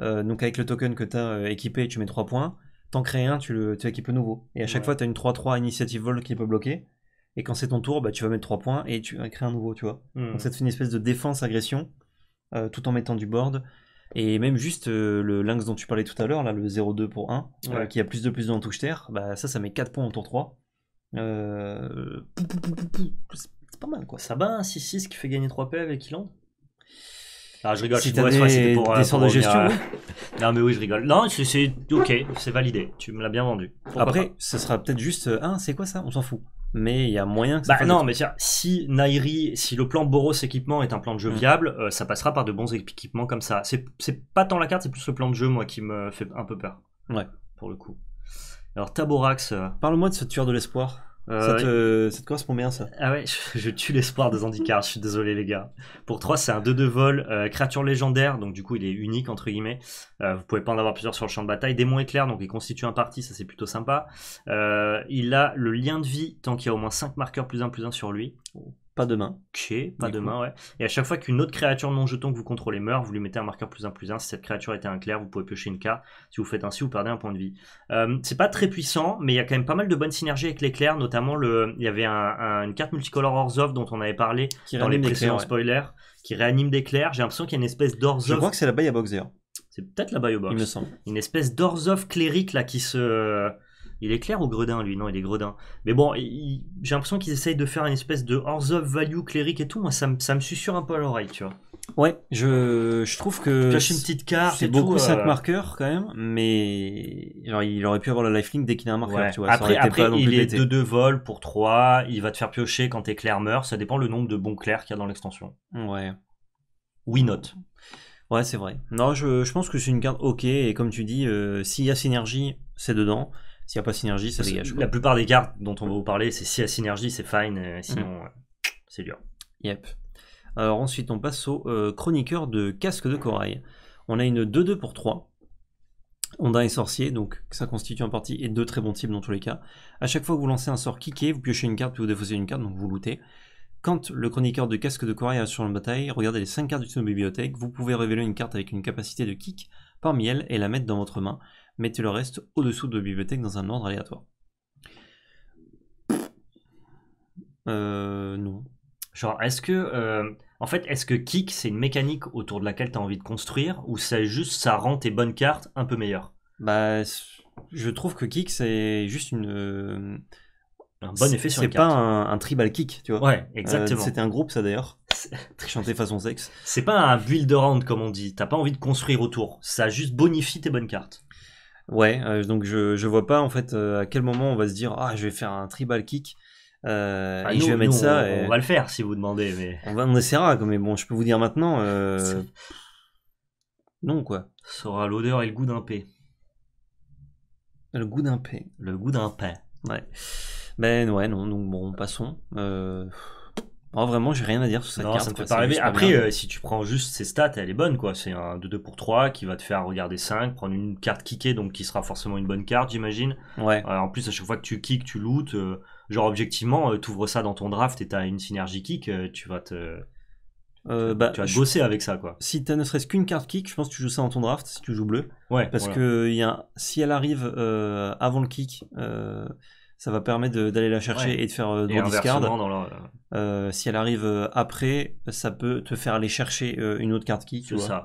euh, donc, avec le token que tu as équipé, tu mets 3 points. T'en crées un, tu, le, tu équipes le nouveau. Et à chaque fois, tu as une 3-3 initiative vol qui peut bloquer. Et quand c'est ton tour, bah, tu vas mettre 3 points et tu vas un nouveau, tu vois. Mm. Donc, ça te fait une espèce de défense-agression tout en mettant du board. Et même juste euh, le lynx dont tu parlais tout à l'heure, là, le 0-2 pour 1, euh, qui a plus de plus dans touche terre, bah, ça, ça met 4 points en tour 3. Euh, c'est pas mal, quoi. Ça bat un 6-6 qui fait gagner 3 PV avec qui Ah, je rigole, si pas des... pour. de gestion. non, mais oui, je rigole. Non, c'est ok, c'est validé. Tu me l'as bien vendu. Après, ça sera peut-être juste. 1 c'est quoi ça On s'en fout mais il y a moyen bah, non, mais si Nairi, si le plan Boros équipement est un plan de jeu mm. viable, euh, ça passera par de bons équipements comme ça. C'est c'est pas tant la carte, c'est plus le plan de jeu, moi, qui me fait un peu peur. Ouais. Pour le coup. Alors, Taborax, euh, Parle-moi de ce tueur de l'espoir. Euh, ça te, correspond bien ça Ah ouais, je, tue l'espoir des handicaps, je suis désolé les gars. Pour 3, c'est un 2-2 vol, euh, créature légendaire, donc du coup il est unique entre guillemets. Euh, vous pouvez pas en avoir plusieurs sur le champ de bataille. Démon éclair, donc il constitue un parti, ça c'est plutôt sympa. Euh, il a le lien de vie tant qu'il y a au moins 5 marqueurs plus 1 plus 1 sur lui pas demain, Ok, pas demain, ouais. Et à chaque fois qu'une autre créature non jeton que vous contrôlez meurt, vous lui mettez un marqueur plus 1 plus 1. Si cette créature était un clair, vous pouvez piocher une carte. Si vous faites ainsi, vous perdez un point de vie. Euh, c'est pas très puissant, mais il y a quand même pas mal de bonnes synergies avec l'éclair, notamment le, il y avait une carte multicolore of, dont on avait parlé dans les précédents spoilers, qui réanime clairs. J'ai l'impression qu'il y a une espèce d'Orzov. Je crois que c'est la Bayabox d'ailleurs. C'est peut-être la Bayabox. Il me semble. Une espèce of clérique là qui se il est clair ou gredin, lui Non, il est gredin. Mais bon, j'ai l'impression qu'ils essayent de faire une espèce de hors-of value cléric et tout. Moi, ça, me, ça me susurre un peu à l'oreille, tu vois. Ouais, je, trouve que. Pioche une petite carte. C'est beaucoup ça euh. 5 marqueurs quand même, mais. il aurait pu avoir le lifelink dès qu'il a un marqueur, tu vois. Après, il est de 2 vols pour 3. Il va te faire piocher quand tes clairs meurent. Ça dépend le nombre de bons clairs qu'il y a dans l'extension. Ouais. Oui, note. Ouais, c'est vrai. Non, je, pense que c'est une carte ok. Et comme tu dis, euh, s'il y a synergie, c'est dedans. S'il n'y a pas synergie, ça dégage. La plupart des cartes dont on va vous parler, c'est si y a synergie, c'est fine, euh, sinon mm. euh, c'est dur. Yep. Alors ensuite, on passe au euh, chroniqueur de casque de corail. On a une 2-2 pour 3. On a sorcier, donc ça constitue un parti et deux très bons types dans tous les cas. À chaque fois que vous lancez un sort kické, vous piochez une carte puis vous défaussez une carte, donc vous lootez. Quand le chroniqueur de casque de corail arrive sur la bataille, regardez les 5 cartes de bibliothèque, vous pouvez révéler une carte avec une capacité de kick parmi elles et la mettre dans votre main. Mettez le reste au-dessous de bibliothèque dans un ordre aléatoire. Euh, non. Genre, est-ce que. Euh, en fait, est-ce que kick, c'est une mécanique autour de laquelle tu as envie de construire ou c'est juste ça rend tes bonnes cartes un peu meilleures Bah, je trouve que kick, c'est juste une. Euh, un bon effet sur C'est pas un, tribal kick, tu vois. Ouais, exactement. Euh, c'était un groupe, ça d'ailleurs. Trichanté façon sexe. C'est pas un build around, comme on dit. T'as pas envie de construire autour. Ça juste bonifie tes bonnes cartes. Ouais, euh, donc je, vois pas en fait euh, à quel moment on va se dire ah je vais faire un tribal kick euh, ah, et je vais mettre ça. On, va le faire si vous demandez, mais on va essaiera. Mais bon, je peux vous dire maintenant, non quoi. Ça aura l'odeur et le goût d'un paix. Le goût d'un paix. Le goût d'un paix Ouais. Ben ouais non donc bon passons. Vraiment, oh, vraiment, j'ai rien à dire sur cette Ça Après, euh, si tu prends juste ses stats, elle est bonne. quoi. C'est un 2-2 pour 3 qui va te faire regarder 5, prendre une carte kickée, donc qui sera forcément une bonne carte, j'imagine. Ouais. Euh, en plus, à chaque fois que tu kicks, tu loot euh, genre, objectivement, tu ouvres ça dans ton draft et tu as une synergie kick, tu vas te. tu vas bah, bosser avec ça quoi. Si tu ne serait-ce qu'une carte kick, je pense que tu joues ça dans ton draft si tu joues bleu. parce que y a, si elle arrive avant le kick, ça va permettre d'aller la chercher et de faire euh, discard. Euh, euh, si elle arrive euh, après, ça peut te faire aller chercher une autre carte kick. ça.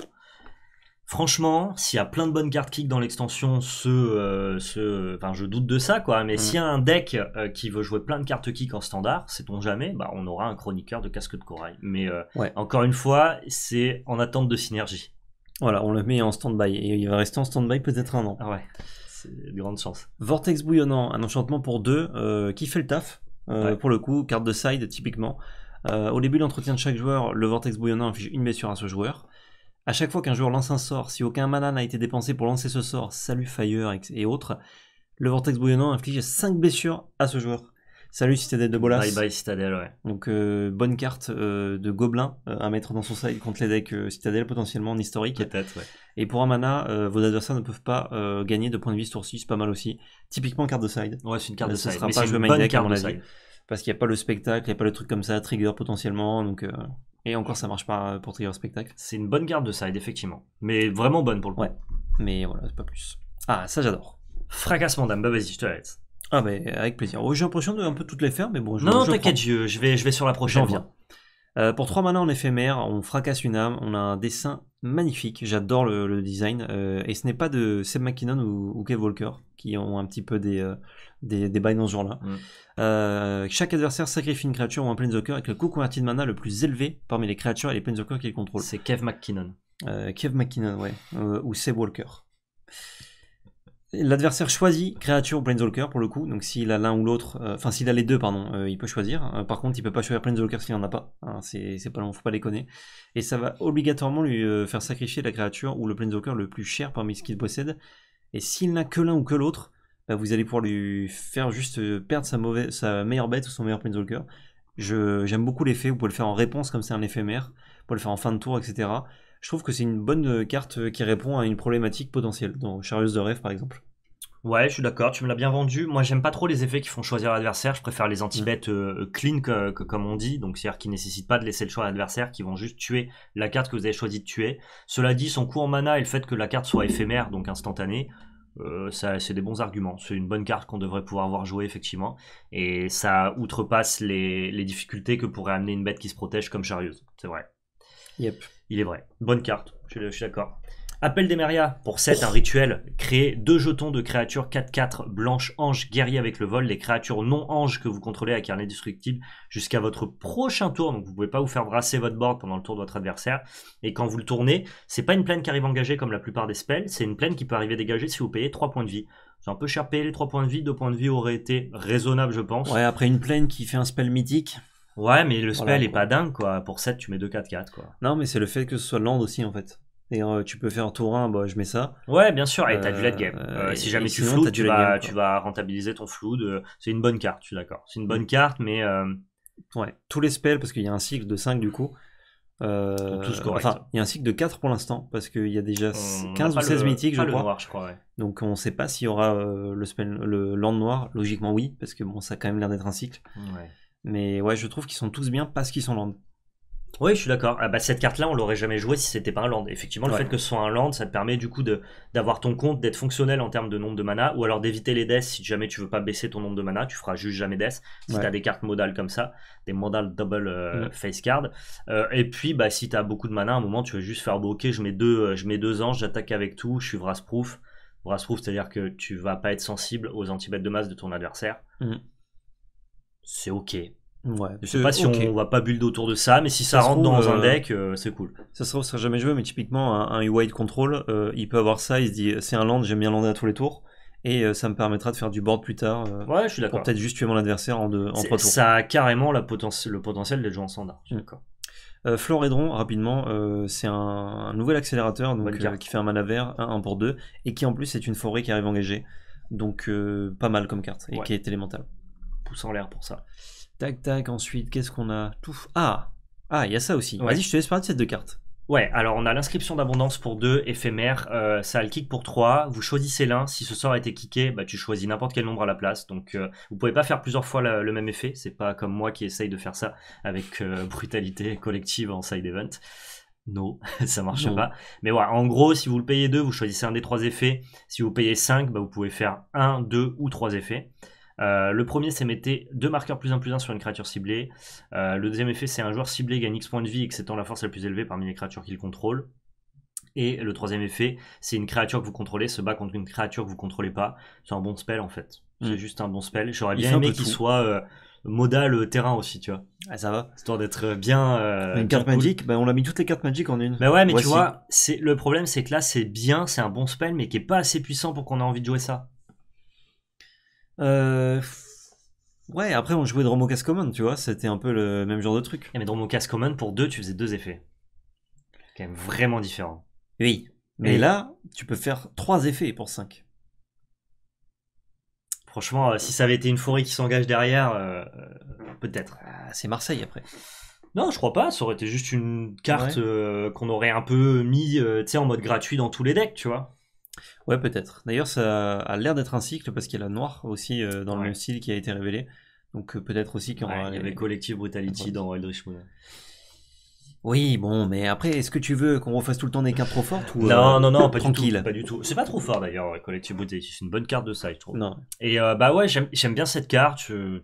Franchement, s'il y a plein de bonnes cartes kick dans l'extension, ce, ce, enfin, je doute de ça, quoi. Mais mm. s'il y a un deck qui veut jouer plein de cartes kick en standard, sait-on jamais, bah, on aura un chroniqueur de casque de corail. Mais encore une fois, c'est en attente de synergie. Voilà, on le met en stand-by et il va rester en stand-by peut-être un an. Ah ouais grande chance. Vortex bouillonnant, un enchantement pour deux euh, qui fait le taf. Euh, pour le coup, carte de side typiquement. Euh, au début de l'entretien de chaque joueur, le vortex bouillonnant inflige une blessure à ce joueur. À chaque fois qu'un joueur lance un sort, si aucun mana n'a été dépensé pour lancer ce sort, salut Fire et autres, le vortex bouillonnant inflige 5 blessures à ce joueur. Salut Citadelle de Bolas. Bye bye Citadelle, ouais. Donc euh, bonne carte euh, de gobelin à euh, mettre dans son side contre les decks Citadelle potentiellement en historique. être Et pour Amana, mana, vos adversaires ne peuvent pas gagner de points de vie sur 6, pas mal aussi. Typiquement carte de side. Ouais, c'est une carte de ça side. Sera pas une deck, à mon avis. Parce qu'il n'y a pas le spectacle, il n'y a pas le truc comme ça, trigger potentiellement. Donc, Et encore, ça marche pas pour trigger spectacle. C'est une bonne carte de side, effectivement. Mais vraiment bonne pour le coup. Ouais. Mais voilà, c'est pas plus. Ah, ça j'adore. Fracassement d'un bah vas je ah, mais avec plaisir. Oh, j'ai l'impression de un peu toutes les faire, mais bon, je non, je t'inquiète, je, vais, je vais sur la prochaine. Euh, pour 3 manas en éphémère, on fracasse une âme, on a un dessin magnifique, j'adore le, design, euh, et ce n'est pas de Seb McKinnon ou, Kev Walker, qui ont un petit peu des, euh, dans ce genre-là. Mm. chaque adversaire sacrifie une créature ou un planeswalker avec le coût converti de mana le plus élevé parmi les créatures et les planeswalkers qu'il contrôle. C'est Kev McKinnon. Kev McKinnon, ou Seb Walker. L'adversaire choisit créature ou Planeswalker pour le coup, donc s'il a l'un ou l'autre, euh, enfin s'il a les deux, pardon, euh, il peut choisir. Euh, par contre, il peut pas choisir Planeswalker s'il en a pas. Hein. c'est pas faut pas déconner. Et ça va obligatoirement lui faire sacrifier la créature ou le Planeswalker le plus cher parmi ce qu'il possède. Et s'il n'a que l'un ou que l'autre, bah, vous allez pouvoir lui faire juste perdre sa, mauvaise, sa meilleure bête ou son meilleur Planeswalker. J'aime beaucoup l'effet, vous pouvez le faire en réponse comme c'est un éphémère, vous pouvez le faire en fin de tour, etc je trouve que c'est une bonne euh, carte euh, qui répond à une problématique potentielle, dans Charieuse de rêve par exemple. Ouais, je suis d'accord, tu me l'as bien vendu. Moi, j'aime pas trop les effets qui font choisir l'adversaire. Je préfère les anti-bêtes mm. euh, clean, comme on dit. Donc, c'est-à-dire qui nécessitent pas de laisser le choix à l'adversaire, qui vont juste tuer la carte que vous avez choisi de tuer. Cela dit, son coût en mana et le fait que la carte soit éphémère, donc instantanée, c'est des bons arguments. C'est une bonne carte qu'on devrait pouvoir voir jouer, effectivement. Et ça outrepasse les, difficultés que pourrait amener une bête qui se protège comme Charieuse. C'est vrai. Yep. Il est vrai. Bonne carte, je, suis d'accord. Appel des d'Emeria pour 7, un rituel. Créer deux jetons de créatures 4-4 blanches anges guerriers avec le vol. Les créatures non anges que vous contrôlez à carnet destructible jusqu'à votre prochain tour. Donc vous pouvez pas vous faire brasser votre board pendant le tour de votre adversaire. Et quand vous le tournez, c'est pas une plaine qui arrive engagée comme la plupart des spells. C'est une plaine qui peut arriver dégagée si vous payez 3 points de vie. C'est un peu cher payer les 3 points de vie. 2 points de vie auraient été raisonnables, je pense. Ouais, après une plaine qui fait un spell mythique. Ouais, mais le spell est pas dingue, quoi. Pour 7, tu mets 2-4-4, quoi. Non, mais c'est le fait que ce soit land aussi, en fait. Et euh, tu peux faire un tour 1, bah, je mets ça. Ouais, bien sûr, et t'as du euh, late game. Euh, si jamais tu floues, tu vas, tu vas rentabiliser ton flou. De... C'est une bonne carte, je suis d'accord. C'est une bonne carte, mais. Ouais, tous les spells, parce qu'il y a un cycle de 5 du coup. Tous enfin, il y a un cycle de 4 pour l'instant, parce qu'il y a déjà 15 ou 16 mythiques, je crois. Donc on sait pas s'il y aura le, spell, le land noir. Logiquement, oui, parce que bon, ça a quand même l'air d'être un cycle. Ouais. Mais ouais, je trouve qu'ils sont tous bien parce qu'ils sont land. Oui, je suis d'accord. Ah bah, cette carte-là, on l'aurait jamais jouée si c'était pas un land. Effectivement, le fait que ce soit un land, ça te permet du coup d'avoir ton compte, d'être fonctionnel en termes de nombre de mana, ou alors d'éviter les deaths si jamais tu veux pas baisser ton nombre de mana, tu feras juste jamais death. Si tu as des cartes modales comme ça, des modales double euh, mm. face card. Euh, et puis, bah, si tu as beaucoup de mana, à un moment, tu veux juste faire bah, je mets deux, euh, je mets deux anges, j'attaque avec tout, je suis Vrasproof. Vrasproof, c'est-à-dire que tu vas pas être sensible aux anti-bêtes de masse de ton adversaire. Mm c'est ok. Ouais, je sais pas si on va pas build autour de ça, mais si ça, rentre dans un euh, deck, euh, c'est cool. Ça se sera jamais joué, mais typiquement, un, un wide control, euh, il peut avoir ça, il se dit c'est un land, j'aime bien lander à tous les tours, et ça me permettra de faire du board plus tard. ouais, je suis d'accord. Peut-être juste tuer mon adversaire en, deux, trois tours. Ça a carrément la le potentiel d'être joué en standard. Mm. D'accord. Florédron, rapidement, c'est un, nouvel accélérateur qui fait un mana vert, 1, pour 2, et qui en plus est une forêt qui arrive engagée. Donc pas mal comme carte, et qui est élémentale en l'air pour ça. Tac, tac, ensuite, qu'est-ce qu'on a Tout... Ah Ah, il y a ça aussi. Vas-y, je te laisse parler de ces deux cartes. Ouais, alors on a l'inscription d'abondance pour deux éphémères euh, ça a le kick pour trois vous choisissez l'un, si ce sort a été kické, bah, tu choisis n'importe quel nombre à la place, donc euh, vous pouvez pas faire plusieurs fois le même effet, c'est pas comme moi qui essaye de faire ça avec euh, brutalité collective en side event. Non, ça marche pas. Mais voilà, en gros, si vous le payez 2, vous choisissez un des trois effets, si vous payez 5, bah, vous pouvez faire un 2 ou trois effets. Euh, le premier, c'est mettre deux marqueurs plus 1 plus 1 sur une créature ciblée. Euh, le deuxième effet, c'est un joueur ciblé gagne X points de vie, en la force la plus élevée parmi les créatures qu'il contrôle. Et le troisième effet, c'est une créature que vous contrôlez se bat contre une créature que vous contrôlez pas. C'est un bon spell en fait. C'est hmm. juste un bon spell. J'aurais bien aimé qu'il soit euh, modal terrain aussi, tu vois. Ah, ça va. Histoire d'être bien. une carte magique, bah, on l'a mis toutes les cartes magiques en une. Mais bah ouais, mais tu vois, c'est le problème, c'est que là, c'est bien, c'est un bon spell, mais qui est pas assez puissant pour qu'on ait envie de jouer ça. Euh... Ouais, après on jouait Dromokas Common, tu vois, c'était un peu le même genre de truc. Et mais Dromokas Common, pour deux, tu faisais deux effets. Quand même vraiment différent. Oui. Mais là, tu peux faire trois effets pour 5. Franchement, euh, si ça avait été une forêt qui s'engage derrière, euh, euh, peut-être. Ah, c'est Marseille après. Non, je crois pas. Ça aurait été juste une carte qu'on aurait un peu mis, en mode gratuit dans tous les decks, tu vois. Ouais, peut-être. D'ailleurs, ça a l'air d'être un cycle parce qu'il y a la noire aussi euh, dans le style qui a été révélé. Donc euh, peut-être aussi qu'il ouais, y avait Collective Brutality dans Eldritch Oui, bon, mais après, est-ce que tu veux qu'on refasse tout le temps des cartes trop fortes ou Non, euh, non, non, pas du tout. C'est pas trop fort d'ailleurs, Collective Brutality. C'est une bonne carte de ça, je trouve. Non. Et bah ouais, j'aime bien cette carte. Je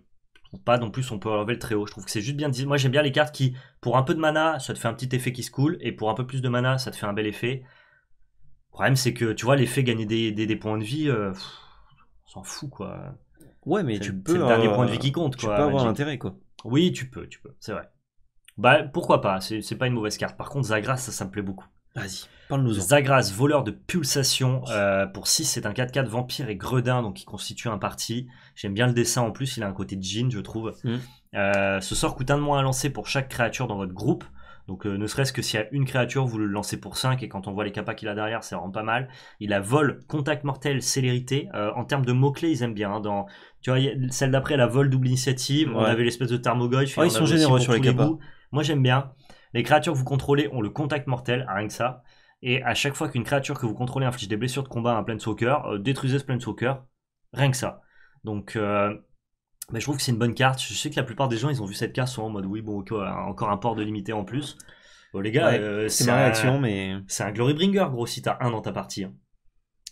trouve pas non plus on peut enlever le très haut. Je trouve que c'est juste bien. Moi, j'aime bien les cartes qui, pour un peu de mana, ça te fait un petit effet qui se coule, et pour un peu plus de mana, ça te fait un bel effet problème, c'est que, tu vois, l'effet gagner des, points de vie, euh, on s'en fout, quoi. Ouais, mais tu peux. C'est le dernier euh, point de vie qui compte, quoi. Tu avoir intérêt, quoi. Oui, tu peux, tu peux, c'est vrai. Bah, pourquoi pas, c'est pas une mauvaise carte. Par contre, Zagras, ça, ça me plaît beaucoup. Vas-y, parle-nous. Zagras, voleur de pulsation. Euh, pour 6, c'est un 4-4 vampire et gredin, donc qui constitue un parti. J'aime bien le dessin en plus, il a un côté de jean, je trouve. Hmm. ce sort coûte un de moins à lancer pour chaque créature dans votre groupe. Donc euh, ne serait-ce que s'il y a une créature, vous le lancez pour 5 et quand on voit les capas qu'il a derrière, ça rend pas mal. Il a vol, contact mortel, célérité. Euh, en termes de mots-clés, ils aiment bien. Hein, dans, tu vois, celle d'après, la vol double initiative. On avait l'espèce de Tarmogoyf. Oh, ah, ils sont généreux sur les capas. Moi j'aime bien. Les créatures que vous contrôlez ont le contact mortel, rien que ça. Et à chaque fois qu'une créature que vous contrôlez inflige des blessures de combat à un Planeswalker, euh, détruisez ce Planeswalker, rien que ça. Donc mais je trouve que c'est une bonne carte. Je sais que la plupart des gens, ils ont vu cette carte, sont en mode oui, bon, encore un port de limité en plus. Bon, les gars, euh, c'est ma réaction, un... mais. C'est un Glory gros, si t'as un dans ta partie. Hein.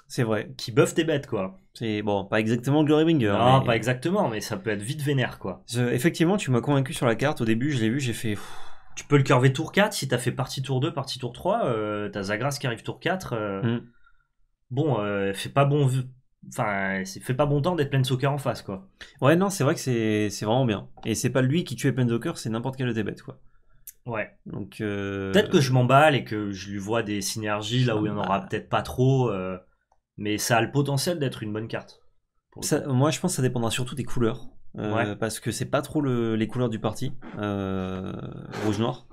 C'est vrai. Qui buff tes bêtes, quoi. C'est bon, pas exactement Glory Bringer. Non, pas exactement, mais ça peut être vite vénère, quoi. Effectivement, tu m'as convaincu sur la carte. Au début, je l'ai vu, j'ai fait. Tu peux le curver tour 4. Si t'as fait partie tour 2, partie tour 3, euh, t'as Zagras qui arrive tour 4. Euh, mm. Bon, fait pas bon Enfin, c'est fait pas bon temps d'être Planeswalker en face, quoi. Ouais, non, c'est vrai que c'est, vraiment bien. Et c'est pas lui qui tuait Planeswalker, c'est n'importe quel de quoi. Ouais. Donc. Euh, peut-être que je m'emballe et que je lui vois des synergies là où il y en aura ah. peut-être pas trop, euh, mais ça a le potentiel d'être une bonne carte. moi, je pense que ça dépendra surtout des couleurs. Euh, parce que c'est pas trop les couleurs du parti. Rouge-noir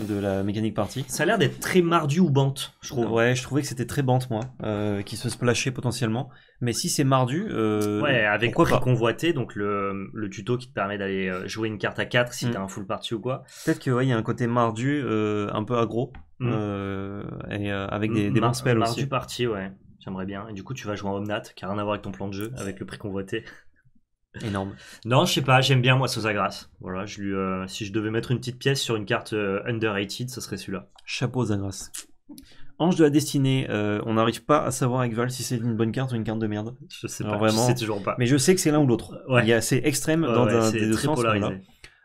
de la mécanique partie. Ça a l'air d'être très mardu ou bante, je trouve. Ouais, je trouvais que c'était très bante, moi, euh, qui se splashait potentiellement. Mais si c'est mardu. Euh, ouais, avec quoi convoité, donc le, tuto qui te permet d'aller euh, jouer une carte à 4 si mm. t'as un full party ou quoi. Peut-être qu'il ouais, y a un côté mardu, un peu aggro, mm. et avec des, des bons spells mardu aussi. party, ouais. J'aimerais bien. Et du coup, tu vas jouer en Omnat, qui n'a rien à voir avec ton plan de jeu, avec le prix convoité. Énorme. Non, je sais pas, j'aime bien moi Zagras. Voilà, je lui, euh, si je devais mettre une petite pièce sur une carte euh, underrated, ce serait celui-là. Chapeau Zagras. Ange de la destinée, euh, on n'arrive pas à savoir avec Val si c'est une bonne carte ou une carte de merde. Je sais pas, vraiment. toujours pas. Mais je sais que c'est l'un ou l'autre. Il y a c'est extrême dans des deux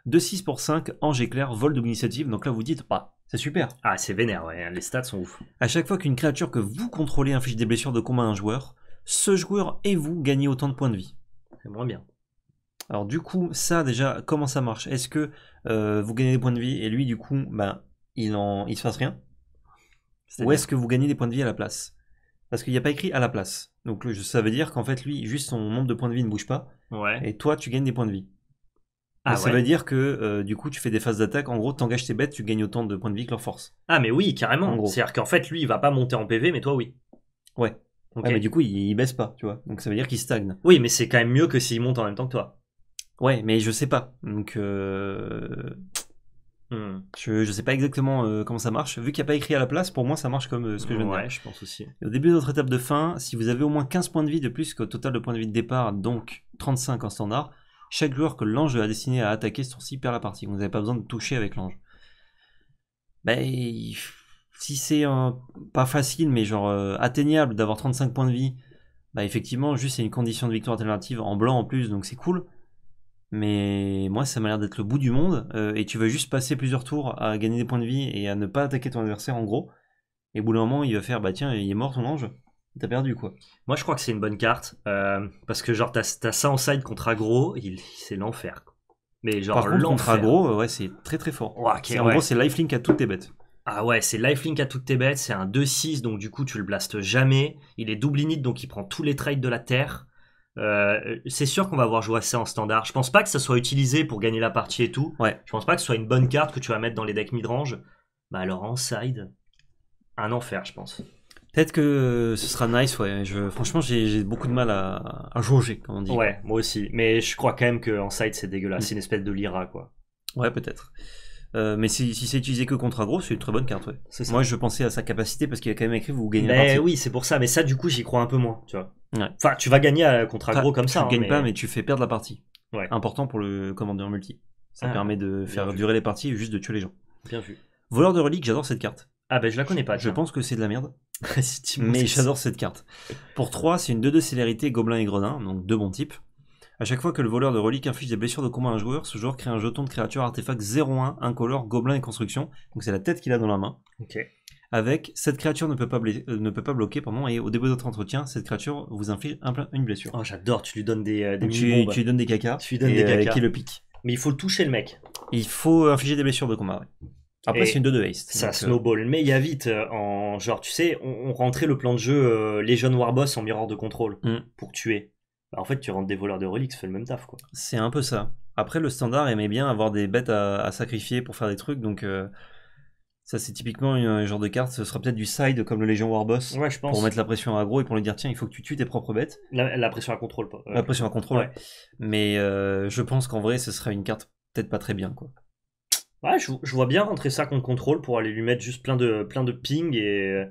2 6 pour 5, Ange éclair, vol double initiative. Donc là vous dites pas. Bah, c'est super. Ah, c'est vénère, les stats sont ouf. À chaque fois qu'une créature que vous contrôlez inflige des blessures de combat à un joueur, ce joueur et vous gagnez autant de points de vie. C'est moins bien. Alors du coup, ça déjà, comment ça marche Est-ce que euh, vous gagnez des points de vie et lui, du coup, ben, il en, il se passe rien Ou est-ce que vous gagnez des points de vie à la place Parce qu'il n'y a pas écrit à la place. Donc ça veut dire qu'en fait, lui, juste son nombre de points de vie ne bouge pas. Ouais. Et toi, tu gagnes des points de vie. Ah ça veut dire que euh, du coup tu fais des phases d'attaque, en gros engages tes bêtes, tu gagnes autant de points de vie que leur force. Ah mais oui, carrément. C'est-à-dire qu'en fait lui il va pas monter en PV mais toi oui. Ouais. mais du coup il, il, baisse pas, tu vois. Donc ça veut dire qu'il stagne. Oui mais c'est quand même mieux que s'il monte en même temps que toi. Ouais, mais je sais pas. Donc, euh, hmm. je, sais pas exactement euh, comment ça marche. Vu qu'il n'y a pas écrit à la place, pour moi, ça marche comme euh, ce que je viens de je pense aussi. au début de votre étape de fin, si vous avez au moins 15 points de vie de plus qu'au total de points de vie de départ, donc 35 en standard, chaque joueur que l'ange a destiné à attaquer ce tour-ci perd la partie. Vous n'avez pas besoin de toucher avec l'ange. Ben, si c'est pas facile, mais genre atteignable d'avoir 35 points de vie, bah effectivement, juste c'est une condition de victoire alternative en blanc en plus, donc c'est cool. Mais moi, ça m'a l'air d'être le bout du monde. Euh, et tu vas juste passer plusieurs tours à gagner des points de vie et à ne pas attaquer ton adversaire, en gros. Et au bout d'un moment, il va faire Bah tiens, il est mort ton ange. T'as perdu quoi. Moi, je crois que c'est une bonne carte. Euh, parce que, genre, t'as ça en side contre aggro. il- C'est l'enfer. Mais genre, Par contre, aggro, ouais, c'est très très fort. En gros, c'est lifelink à toutes tes bêtes. Ah ouais, c'est lifelink à toutes tes bêtes, c'est un 2-6, donc du coup tu le blastes jamais. Il est double init, donc il prend tous les trades de la terre. Euh, c'est sûr qu'on va voir jouer assez en standard. Je pense pas que ça soit utilisé pour gagner la partie et tout. Ouais. Je pense pas que ce soit une bonne carte que tu vas mettre dans les decks midrange. Bah alors en side, un enfer, je pense. Peut-être que ce sera nice, ouais. Je, franchement, j'ai beaucoup de mal à, à jauger, on Ouais, moi aussi. Mais je crois quand même qu'en side, c'est dégueulasse. Mm. C'est une espèce de lira quoi. Ouais, peut-être. Euh, mais si, c'est utilisé que contre aggro, c'est une très bonne carte. Ouais. Moi, je pensais à sa capacité parce qu'il a quand même écrit vous gagnez. la ben partie. oui, c'est pour ça. Mais ça, du coup, j'y crois un peu moins. Tu vois. Enfin, tu vas gagner contre aggro comme ça. Tu hein, gagnes pas, mais tu fais perdre la partie. Ouais. Important pour le commandeur multi. Ça ah, permet de faire durer les parties et juste de tuer les gens. Bien vu. Voleur de reliques, j'adore cette carte. Ah ben je la connais pas. Je pense que c'est de la merde. mais j'adore cette carte. Pour 3, c'est une 2 de célérité, gobelin et grenin, donc deux bons types. À chaque fois que le voleur de reliques inflige des blessures de combat à un joueur, ce joueur crée un jeton de créature artefact 0-1, incolore, gobelin et construction. Donc c'est la tête qu'il a dans la main. Ok avec cette créature ne peut pas, euh, ne peut pas bloquer et au début de votre entretien, cette créature vous inflige une blessure. Oh, j'adore, tu lui donnes des, euh, tu, lui donnes des caca, tu lui donnes et, des euh, qui le pique. Mais il faut le toucher le mec. Il faut infliger des blessures de combat. Après, c'est une 2 de haste. Ça snowball, mais il y a vite. En, genre, tu sais, on, rentrait le plan de jeu Les jeunes Warboss en miroir de contrôle mm. pour tuer. Bah, en fait, tu rentres des voleurs de reliques, fais le même taf. quoi. C'est un peu ça. Après, le standard aimait bien avoir des bêtes à, sacrifier pour faire des trucs, donc ça, c'est typiquement un genre de carte. Ce sera peut-être du side comme le Légion Warboss. Ouais, je pense. Pour mettre la pression à aggro et pour lui dire tiens, il faut que tu tues tes propres bêtes. La, pression à contrôle, pas. la pression à contrôle. Ouais. Mais euh, je pense qu'en vrai, ce serait une carte peut-être pas très bien, quoi. Ouais, je, vois bien rentrer ça contre contrôle pour aller lui mettre juste plein de, plein de ping et. Euh,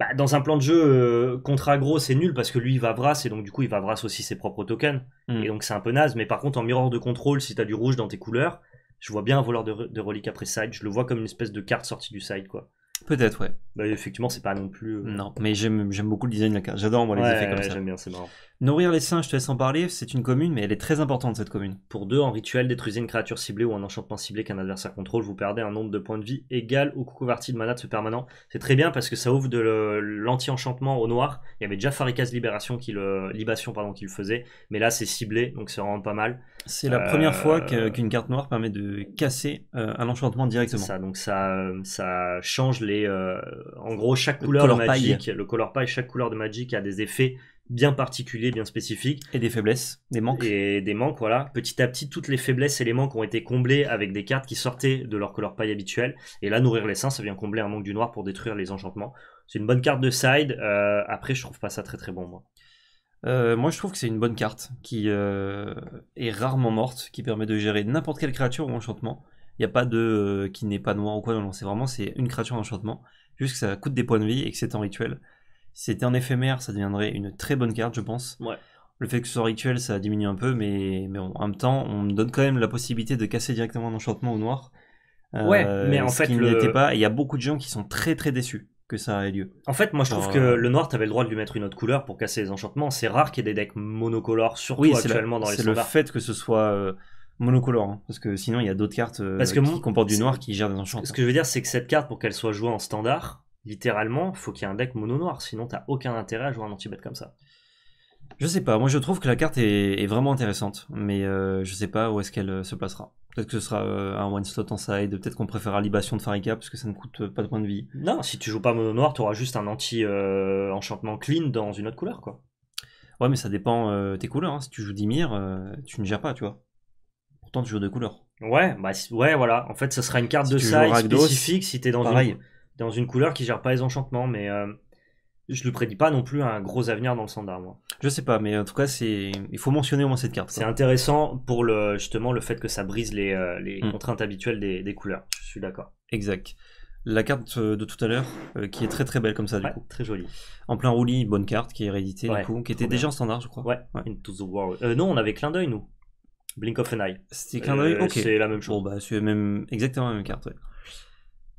bah, dans un plan de jeu euh, contre aggro, c'est nul parce que lui il va brasse et donc du coup il va brasse aussi ses propres tokens. Mm. Et donc c'est un peu naze. Mais par contre, en miroir de contrôle, si t'as du rouge dans tes couleurs, je vois bien un voleur de, de relique après side. Je le vois comme une espèce de carte sortie du side, quoi. Peut-être, ouais. Bah, effectivement, c'est pas non plus. Euh, non, mais j'aime beaucoup le design de la carte. J'adore moi les effets comme ça. J'aime bien, c'est marrant. Nourrir les singes, je te laisse en parler. C'est une commune, mais elle est très importante cette commune. Pour deux, en rituel, détruisez une créature ciblée ou un enchantement ciblé qu'un adversaire contrôle. Vous perdez un nombre de points de vie égal au converti de mana de ce permanent. C'est très bien parce que ça ouvre de l'anti-enchantement au noir. Il y avait déjà Farikaz Libération qui le libation pardon qui le faisait, mais là c'est ciblé, donc c'est vraiment pas mal. C'est la euh, première fois qu'une carte noire permet de casser euh, un enchantement directement. Ça, donc ça ça change les euh, en gros, chaque couleur de Magic, le color chaque couleur de Magic a des effets bien particuliers, bien spécifiques. Et des faiblesses, des manques. Et des manques, voilà. Petit à petit, toutes les faiblesses et les manques ont été comblés avec des cartes qui sortaient de leur color paille habituelle. Et là, nourrir les seins, ça vient combler un manque du noir pour détruire les enchantements. C'est une bonne carte de side. Euh, après, je trouve pas ça très très bon, moi. Euh, moi, je trouve que c'est une bonne carte qui est rarement morte, qui permet de gérer n'importe quelle créature ou enchantement. Il n'y a pas de qui n'est pas noir ou quoi. Non, non c'est vraiment c'est une créature enchantement juste que ça coûte des points de vie et que c'est en rituel. Si c'était un éphémère, ça deviendrait une très bonne carte, je pense. Ouais. Le fait que ce soit rituel, ça diminue un peu, mais, mais en même temps, on donne quand même la possibilité de casser directement un enchantement au noir. Euh, ouais, mais en fait. il n'était pas. Il y a beaucoup de gens qui sont très très déçus que ça ait lieu. En fait, moi je trouve que euh, le noir, t'avais le droit de lui mettre une autre couleur pour casser les enchantements. C'est rare qu'il y ait des decks monocolores, surtout actuellement dans les standards. C'est le fait que ce soit. Euh, monocolore, hein, parce que sinon il y a d'autres cartes euh, qui comportent du noir qui gèrent des enchantements. Ce hein. que je veux dire, c'est que cette carte, pour qu'elle soit jouée en standard, littéralement, faut qu'il y ait un deck mono noir, sinon tu t'as aucun intérêt à jouer un anti-bet comme ça. Je sais pas, moi je trouve que la carte est, vraiment intéressante, mais je euh, je sais pas où est-ce qu'elle euh, se placera. Peut-être que ce sera un one slot en side, peut-être qu'on préférera libation de Farika parce que ça ne coûte pas de points de vie. Non, si tu joues pas mono noir, tu auras juste un anti-enchantement clean dans une autre couleur quoi. Ouais, mais ça dépend tes couleurs. Hein. Si tu joues Dimir, tu ne gères pas, tu vois tant tu de couleurs Ouais, bah ouais, voilà. En fait, ça sera une carte de size spécifique si t'es dans une, dans une couleur qui gère pas les enchantements, mais euh, je lui prédis pas non plus un gros avenir dans le standard, moi. Je sais pas, mais en tout cas, c'est il faut mentionner au moins cette carte. C'est intéressant pour le justement le fait que ça brise les, euh, hmm. contraintes habituelles des, couleurs. Je suis d'accord. Exact. La carte euh, de tout à l'heure, qui est très très belle comme ça, du Très jolie. En plein roulis, bonne carte qui est rééditée, du coup, qui était déjà en standard, je crois. Ouais, ouais. Into the World. non, on avait clin d'œil, nous. Blink of an Eye. Euh, c'est la même chose. Bah, c'est même, exactement la même carte,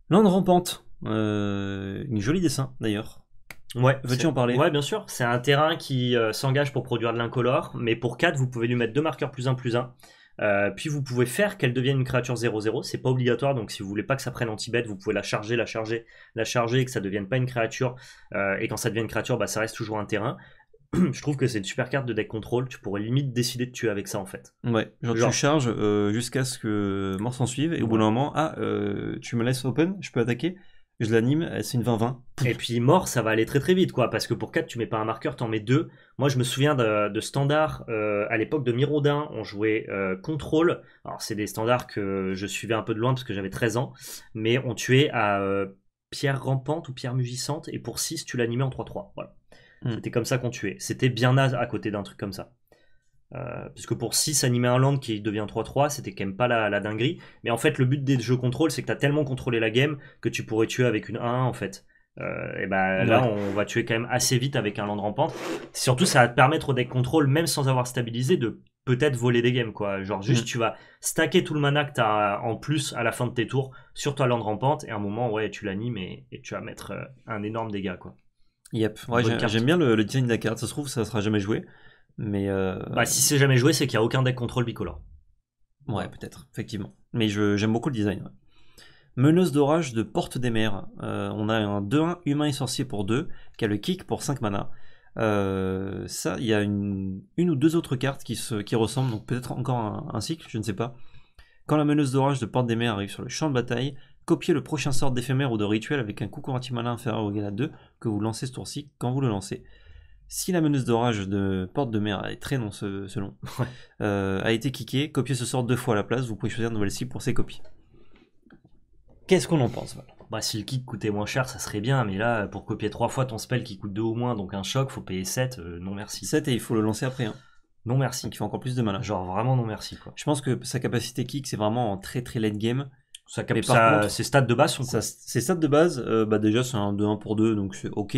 Land rampante. Euh, une jolie dessin, d'ailleurs. Ouais, veux-tu en parler Ouais, bien sûr. C'est un terrain qui euh, s'engage pour produire de l'incolore, mais pour 4, vous pouvez lui mettre deux marqueurs plus 1 plus 1. puis vous pouvez faire qu'elle devienne une créature 0-0, c'est pas obligatoire, donc si vous voulez pas que ça prenne anti-bête, vous pouvez la charger, la charger, la charger, et que ça devienne pas une créature, et quand ça devient une créature, bah, ça reste toujours un terrain. je trouve que c'est une super carte de deck control. Tu pourrais limite décider de tuer avec ça en fait. Ouais, genre, tu charges euh, jusqu'à ce que mort s'en suive et au bout d'un moment, ah, euh, tu me laisses open, je peux attaquer. Je l'anime, c'est une 20-20. Et puis mort, ça va aller très très vite quoi, parce que pour 4, tu mets pas un marqueur, t'en mets 2. Moi je me souviens de, standards, euh, à l'époque de Mirodin, on jouait contrôle. Alors c'est des standards que je suivais un peu de loin parce que j'avais 13 ans, mais on tuait à pierre rampante ou pierre mugissante, et pour 6, tu l'animais en 3-3. Voilà. Mm. C'était comme ça qu'on tuait. C'était bien naze à côté d'un truc comme ça. Euh, puisque pour 6 animer un land qui devient 3-3, c'était quand même pas la, dinguerie. Mais en fait, le but des jeux contrôle, c'est que t'as tellement contrôlé la game que tu pourrais tuer avec une 1-1 en fait. Euh, et ben là, on va tuer quand même assez vite avec un land rampant. Surtout, ça va te permettre au deck contrôle, même sans avoir stabilisé, de peut-être voler des games quoi. Genre juste mm. tu vas stacker tout le mana que t'as en plus à la fin de tes tours sur ta land rampante et à un moment ouais tu l'animes et, tu vas mettre euh, un énorme dégât quoi. Yep, j'aime bien le, design de la carte. Ça se trouve, ça ne sera jamais joué. Mais euh, bah, si c'est jamais joué, c'est qu'il n'y a aucun deck contrôle bicolore. Ouais, peut-être, effectivement. Mais j'aime beaucoup le design. Meneuse d'orage de Porte des Mers. Euh, on a un 2-1 humain et sorcier pour 2 qui a le kick pour 5 mana. Euh, ça, il y a une, ou deux autres cartes qui, se, qui ressemblent, donc peut-être encore un, cycle, je ne sais pas. Quand la meneuse d'orage de Porte des Mers arrive sur le champ de bataille, Copiez le prochain sort d'éphémère ou de rituel avec un coût malin inférieur ou égal à 2 que vous lancez ce tour-ci quand vous le lancez. Si la menace d'orage de Porte de Mer est très non selon, euh, a été kickée, copiez ce sort deux fois à la place, vous pouvez choisir une nouvelle cible pour ces copies. Qu'est-ce qu'on en pense bah, si le kick coûtait moins cher, ça serait bien, mais là, pour copier trois fois ton spell qui coûte deux ou moins, donc un choc, faut payer 7, euh, non merci. 7 et il faut le lancer après. Hein. Non merci. Qui fait encore plus de malin. Genre vraiment non merci quoi. Je pense que sa capacité kick, c'est vraiment en très très late game. Ça capte ses stats de base sont ça, Ses stats de base, euh, bah, déjà c'est un 2-1 pour 2, donc c'est ok.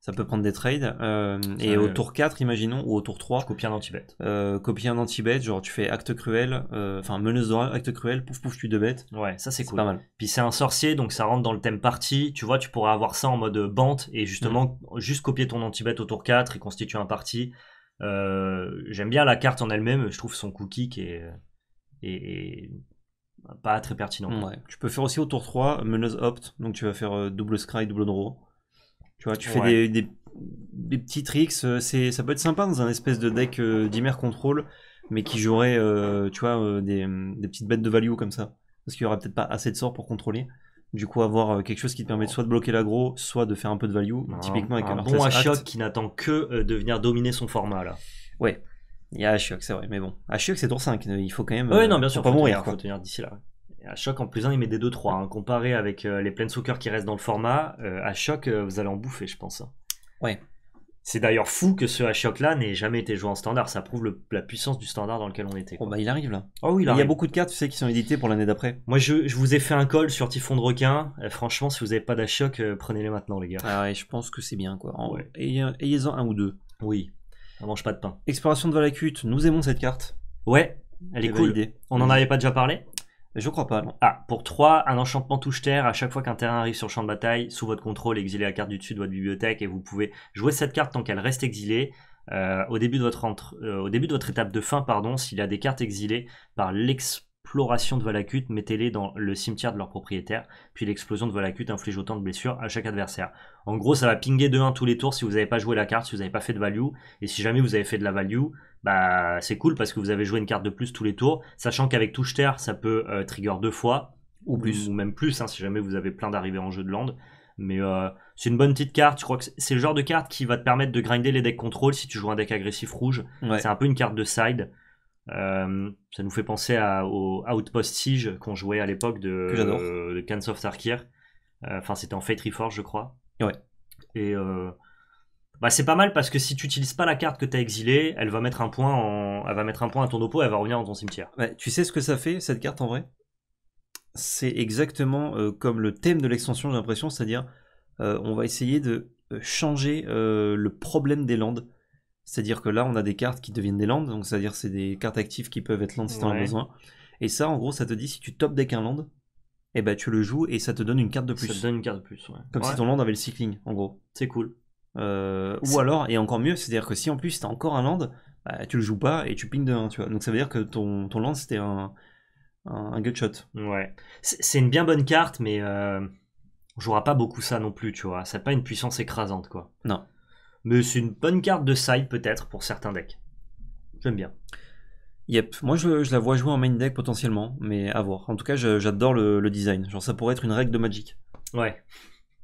Ça peut prendre des trades. Euh, et au tour 4, imaginons, ou au tour 3. Copier un anti-bet. Euh, copier un anti-bet, genre tu fais acte cruel, enfin meneuse d'or, acte cruel, pouf pouf, tu deux bêtes. Ouais, ça c'est cool. pas mal. Puis c'est un sorcier, donc ça rentre dans le thème partie Tu vois, tu pourrais avoir ça en mode bante et justement, juste copier ton anti-bet au tour 4 et constituer un parti. J'aime bien la carte en elle-même, je trouve son cookie qui est. et, pas très pertinent. Tu peux faire aussi au tour 3 meneuse opt, donc tu vas faire euh, double scry, double draw. Tu vois, tu fais des, des, petits tricks, euh, c'est, ça peut être sympa dans un espèce de deck euh, d'Imer Control, mais qui jouerait, euh, tu vois, des, petites bêtes de value comme ça. Parce qu'il n'y aura peut-être pas assez de sorts pour contrôler. Du coup, avoir quelque chose qui te permet soit de bloquer l'aggro, soit de faire un peu de value, typiquement avec un, bon à choc qui n'attend que de venir dominer son format là. Ouais, il y a Ashok, c'est vrai, mais bon. Ashok, c'est tour 5, il faut quand même. Oui, euh, non, bien sûr, pas mourir. il Faut tenir d'ici là. Ashok, en plus il met des 2-3. Hein. Comparé avec euh, les les soccer qui restent dans le format, euh, Ashok, euh, vous allez en bouffer, je pense. Hein. Ouais. C'est d'ailleurs fou que ce Ashok là n'ait jamais été joué en standard. Ça prouve la puissance du standard dans lequel on était. Bon bah il arrive là. Oh oui, il, y a beaucoup de cartes, tu sais, qui sont éditées pour l'année d'après. Moi je, vous ai fait un call sur Typhon de requin. franchement, si vous n'avez pas d'Ashok, prenez-les maintenant, les gars. Ah ouais, je pense que c'est bien quoi. ayez, en un ou deux. Oui. On mange pas de pain. Exploration de Valacute, nous aimons cette carte. Ouais, elle est, eh ben, cool. On n'en avait pas déjà parlé Je crois pas, Ah, pour 3, un enchantement touche-terre. À chaque fois qu'un terrain arrive sur le champ de bataille, sous votre contrôle, exilez la carte du dessus de votre bibliothèque et vous pouvez jouer cette carte tant qu'elle reste exilée. Euh, au, début de votre entre... Euh, au début de votre étape de fin, pardon, s'il y a des cartes exilées par l'exploration exploration de Valakut, mettez-les dans le cimetière de leur propriétaire, puis l'explosion de Valakut inflige autant de blessures à chaque adversaire. En gros, ça va pinguer de 1 tous les tours si vous n'avez pas joué la carte, si vous n'avez pas fait de value, et si jamais vous avez fait de la value, bah c'est cool parce que vous avez joué une carte de plus tous les tours, sachant qu'avec touche terre, ça peut euh, trigger deux fois, ou plus, ou même plus, hein, si jamais vous avez plein d'arrivées en jeu de land. Mais euh, c'est une bonne petite carte. Je crois que c'est le genre de carte qui va te permettre de grinder les decks contrôle si tu joues un deck agressif rouge. C'est un peu une carte de side. Euh, ça nous fait penser au Outpost Siege qu'on jouait à l'époque de, euh, de Cans of Tarkir. Euh, enfin, c'était en Fate Reforge, je crois. Ouais. Et euh, bah, c'est pas mal parce que si tu utilises pas la carte que t'as exilée, elle va mettre un point elle va mettre un point à ton oppos et elle va revenir dans ton cimetière. tu sais ce que ça fait cette carte en vrai C'est exactement comme le thème de l'extension, j'ai l'impression, c'est-à-dire on va essayer de changer le problème des landes. C'est-à-dire que là, on a des cartes qui deviennent des lands, donc c'est-à-dire c'est des cartes actives qui peuvent être lands si tu en as besoin. Et ça, en gros, ça te dit si tu top deck un land, et eh ben tu le joues et ça te donne une carte de plus. Ça te donne une carte de plus, Comme si ton land avait le cycling, en gros. C'est cool. Euh, ou alors, et encore mieux, c'est-à-dire que si en plus t'as encore un land, bah, tu le joues pas et tu ping de 1, tu vois. Donc ça veut dire que ton, ton land c'était un, un, shot. gutshot. Ouais. C'est une bien bonne carte, mais euh, on jouera pas beaucoup ça non plus, tu vois. Ça n'a pas une puissance écrasante, quoi. Non mais c'est une bonne carte de side peut-être pour certains decks. J'aime bien. Yep, moi je, la vois jouer en main deck potentiellement, mais à voir. En tout cas, j'adore le, design. Genre, ça pourrait être une règle de Magic. Ouais.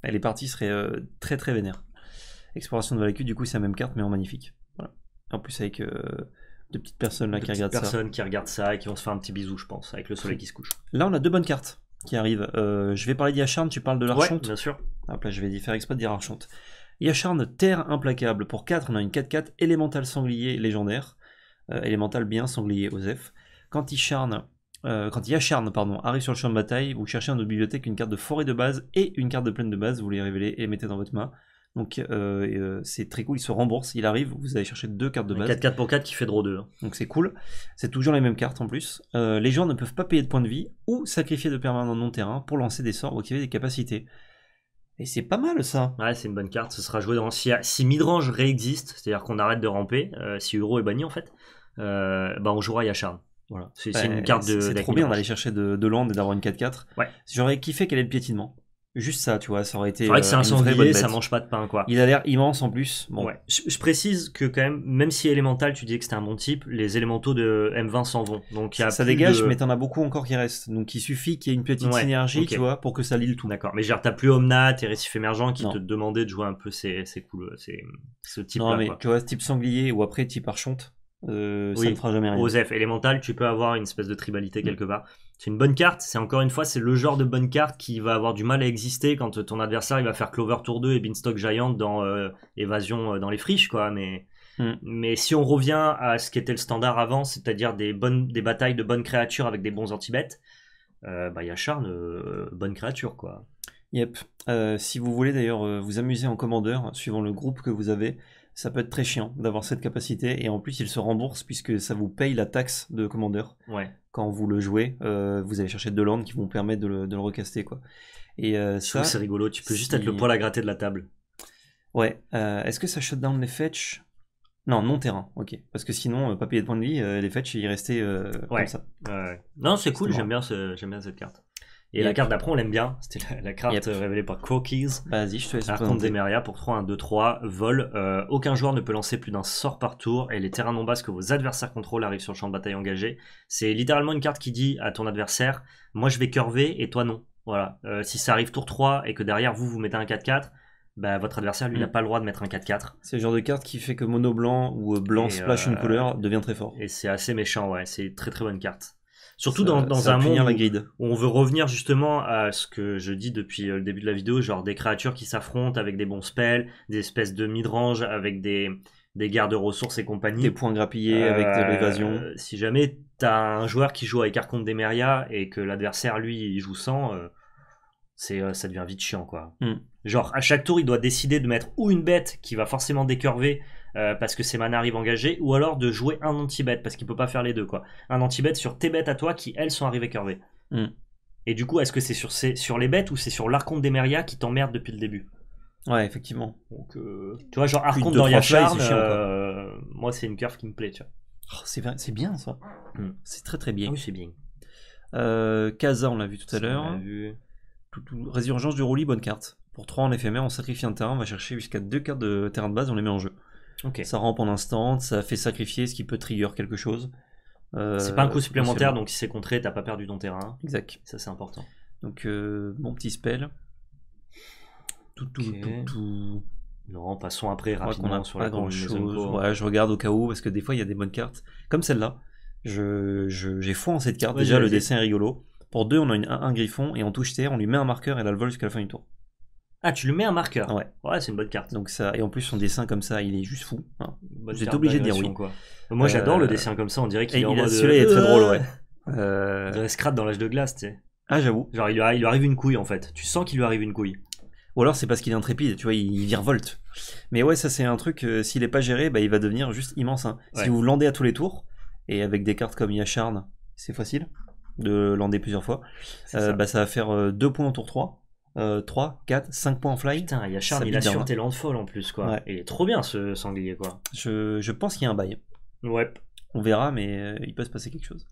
Elle les parties seraient euh, très très vénères. Exploration de Valakut, du coup, c'est la même carte, mais en magnifique. Voilà. En plus, avec euh, de deux petites personnes là qui regardent ça. ça. personnes qui regardent ça et qui vont se faire un petit bisou, je pense, avec le soleil qui se couche. Là, on a deux bonnes cartes qui arrivent. Euh, je vais parler d'Iacharn, tu parles de l'Archonte. bien sûr. Hop là, je vais faire exprès de Yacharn, Terre implacable. Pour 4, on a une 4-4 élémental sanglier légendaire. Euh, élémental bien sanglier, Osef. Quand il euh, quand pardon, arrive sur le champ de bataille, vous cherchez dans votre bibliothèque une carte de forêt de base et une carte de plaine de base. Vous les révélez et mettez dans votre main. Donc euh, c'est très cool, il se rembourse, il arrive, vous allez chercher deux cartes de base. 4-4 pour 4 qui fait draw 2. Hein. Donc c'est cool. C'est toujours les mêmes cartes en plus. les gens ne peuvent pas payer de points de vie ou sacrifier de permanents non-terrain pour lancer des sorts ou activer des capacités. Et c'est pas mal ça. Ouais, c'est une bonne carte. Ce sera joué dans. Si, Midrange réexiste, c'est-à-dire qu'on arrête de ramper, euh, si Euro est banni en fait, euh, bah on jouera Yacharn. Voilà. C'est une carte de. C'est trop bien d'aller chercher de, de land et d'avoir une 4-4. Ouais. J'aurais kiffé qu'elle ait le piétinement. Juste ça, tu vois, ça aurait été. C'est vrai que c'est euh, un sanglier, ça mange pas de pain, quoi. Il a l'air immense en plus. Bon. Je, précise que, quand même, même si élémental, tu disais que c'était un bon type, les élémentaux de M20 s'en vont. Donc, y ça, dégage, mais t'en as beaucoup encore qui restent. Donc, il suffit qu'il y ait une petite synergie, tu vois, pour que ça lille tout. D'accord. Mais genre, t'as plus Omnat et Récif Émergent qui te demandaient de jouer un peu ces, couleurs cool, ces, ce type-là. Non, mais tu vois, ce type sanglier ou après type archonte, euh, ça ne fera jamais rien. Osef, élémental, tu peux avoir une espèce de tribalité mm. quelque part. C'est une bonne carte. C'est encore une fois, c'est le genre de bonne carte qui va avoir du mal à exister quand ton adversaire il va faire Clover Tour 2 et Beanstalk Giant dans euh, Évasion euh, dans les friches, quoi. Mais, mm. mais si on revient à ce qui était le standard avant, c'est-à-dire des, bonnes, des batailles de bonnes créatures avec des bons anti-bêtes, euh, bah, Yacharn, euh, bonne créature, quoi. Yep. si vous voulez d'ailleurs vous amuser en commandeur, suivant le groupe que vous avez, ça peut être très chiant d'avoir cette capacité. Et en plus, il se rembourse puisque ça vous paye la taxe de commandeur. Ouais quand vous le jouez, euh, vous allez chercher deux landes qui vont permettre de le, recaster. Quoi. Et, euh, c'est rigolo, tu peux juste être le poil à gratter de la table. Ouais, euh, est-ce que ça shut down les fetch Non, non terrain, ok. Parce que sinon, pas payer de points de vie, les fetch, ils restaient comme ça. Ouais. Non, c'est cool, j'aime bien cette carte. Et la carte d'après, on l'aime bien. C'était la, carte révélée par Cookies. Vas-y, je te laisse. La carte d'Emeria pour 3-1-2-3, vol. Euh, aucun joueur ne peut lancer plus d'un sort par tour et les terrains non basses que vos adversaires contrôlent arrivent sur le champ de bataille engagé. C'est littéralement une carte qui dit à ton adversaire Moi je vais curver et toi non. Voilà. Euh, si ça arrive tour 3 et que derrière vous vous mettez un 4-4, bah, votre adversaire lui mm. n'a pas le droit de mettre un 4-4. C'est le genre de carte qui fait que mono blanc ou euh, blanc splash une couleur devient très fort. Et c'est assez méchant, ouais. C'est très très bonne carte. Surtout dans, un monde Où, on veut revenir justement à ce que je dis depuis euh, le début de la vidéo, genre des créatures qui s'affrontent avec des bons spells, des espèces de midrange avec des, des gardes de ressources et compagnie. Des points grappillés avec de l'évasion. Euh, si jamais t'as un joueur qui joue avec des Demeria et que l'adversaire lui il joue sans, euh, ça devient vite chiant quoi. Hmm. Genre à chaque tour il doit décider de mettre ou une bête qui va forcément décurver euh, parce que ses manas arrivent engagées, ou alors de jouer un anti-bet, parce qu'il peut pas faire les deux, quoi. Un anti-bet sur tes bêtes à toi qui, elles, sont arrivées curvées. Hmm. Et du coup, est-ce que c'est sur, ces, sur les bêtes ou c'est sur l'arconte des Meria qui t'emmerde depuis le début Ouais, effectivement. Euh, tu vois, genre arconte dans euh, moi, c'est une curve qui me plaît, tu vois. Oh, c'est bien ça. Hmm. C'est très très bien. Ah oui, c'est bien. Euh, on l'a vu tout à l'heure. Résurgence du roulis, bonne carte. Pour 3 en éphémère, on sacrifie un terrain, on va chercher jusqu'à 2 cartes de terrain de base, on les met en jeu. Ça rampe en instant, ça fait sacrifier ce qui peut trigger quelque chose. Euh, c'est pas un coup supplémentaire, donc si c'est contré, t'as pas perdu ton terrain. Exact. Ça, c'est important. Donc, mon euh, petit spell. Tout, tout, tout, tout. Non, passons après rapidement sur la grande chose. je regarde au cas où, parce que des fois, il y a des bonnes cartes. Comme celle-là. J'ai je, foi en cette carte. Déjà, le dessin est rigolo. Pour deux, on a un, griffon et on touche terre, on lui met un marqueur et elle le vol jusqu'à la fin du tour. Ah, tu lui mets un marqueur. Ouais. c'est une bonne carte. Donc ça, et en plus son dessin comme ça, il est juste fou. J'étais hein. Vous êtes obligé de dire oui. Moi, j'adore le euh, dessin comme ça. On dirait qu'il est Celui-là est très euh, drôle, ouais. Euh... dans l'âge de glace, tu sais. Ah, j'avoue. Genre, il lui, arrive une couille en fait. Tu sens qu'il lui arrive une couille. Ou alors c'est parce qu'il est intrépide, tu vois, il, il virevolte. Mais ouais, ça c'est un truc, euh, s'il n'est pas géré, bah, il va devenir juste immense. Hein. Si vous landez à tous les tours, et avec des cartes comme Yacharn, c'est facile de lander plusieurs fois, ça. Bah, ça va faire deux points en tour 3. 3, 4, 5 points en fly. Putain, il y a Charles, il a sur landfall en plus, quoi. il est trop bien ce sanglier, quoi. Je, je pense qu'il y a un bail. Ouais. On verra, mais euh, il peut se passer quelque chose.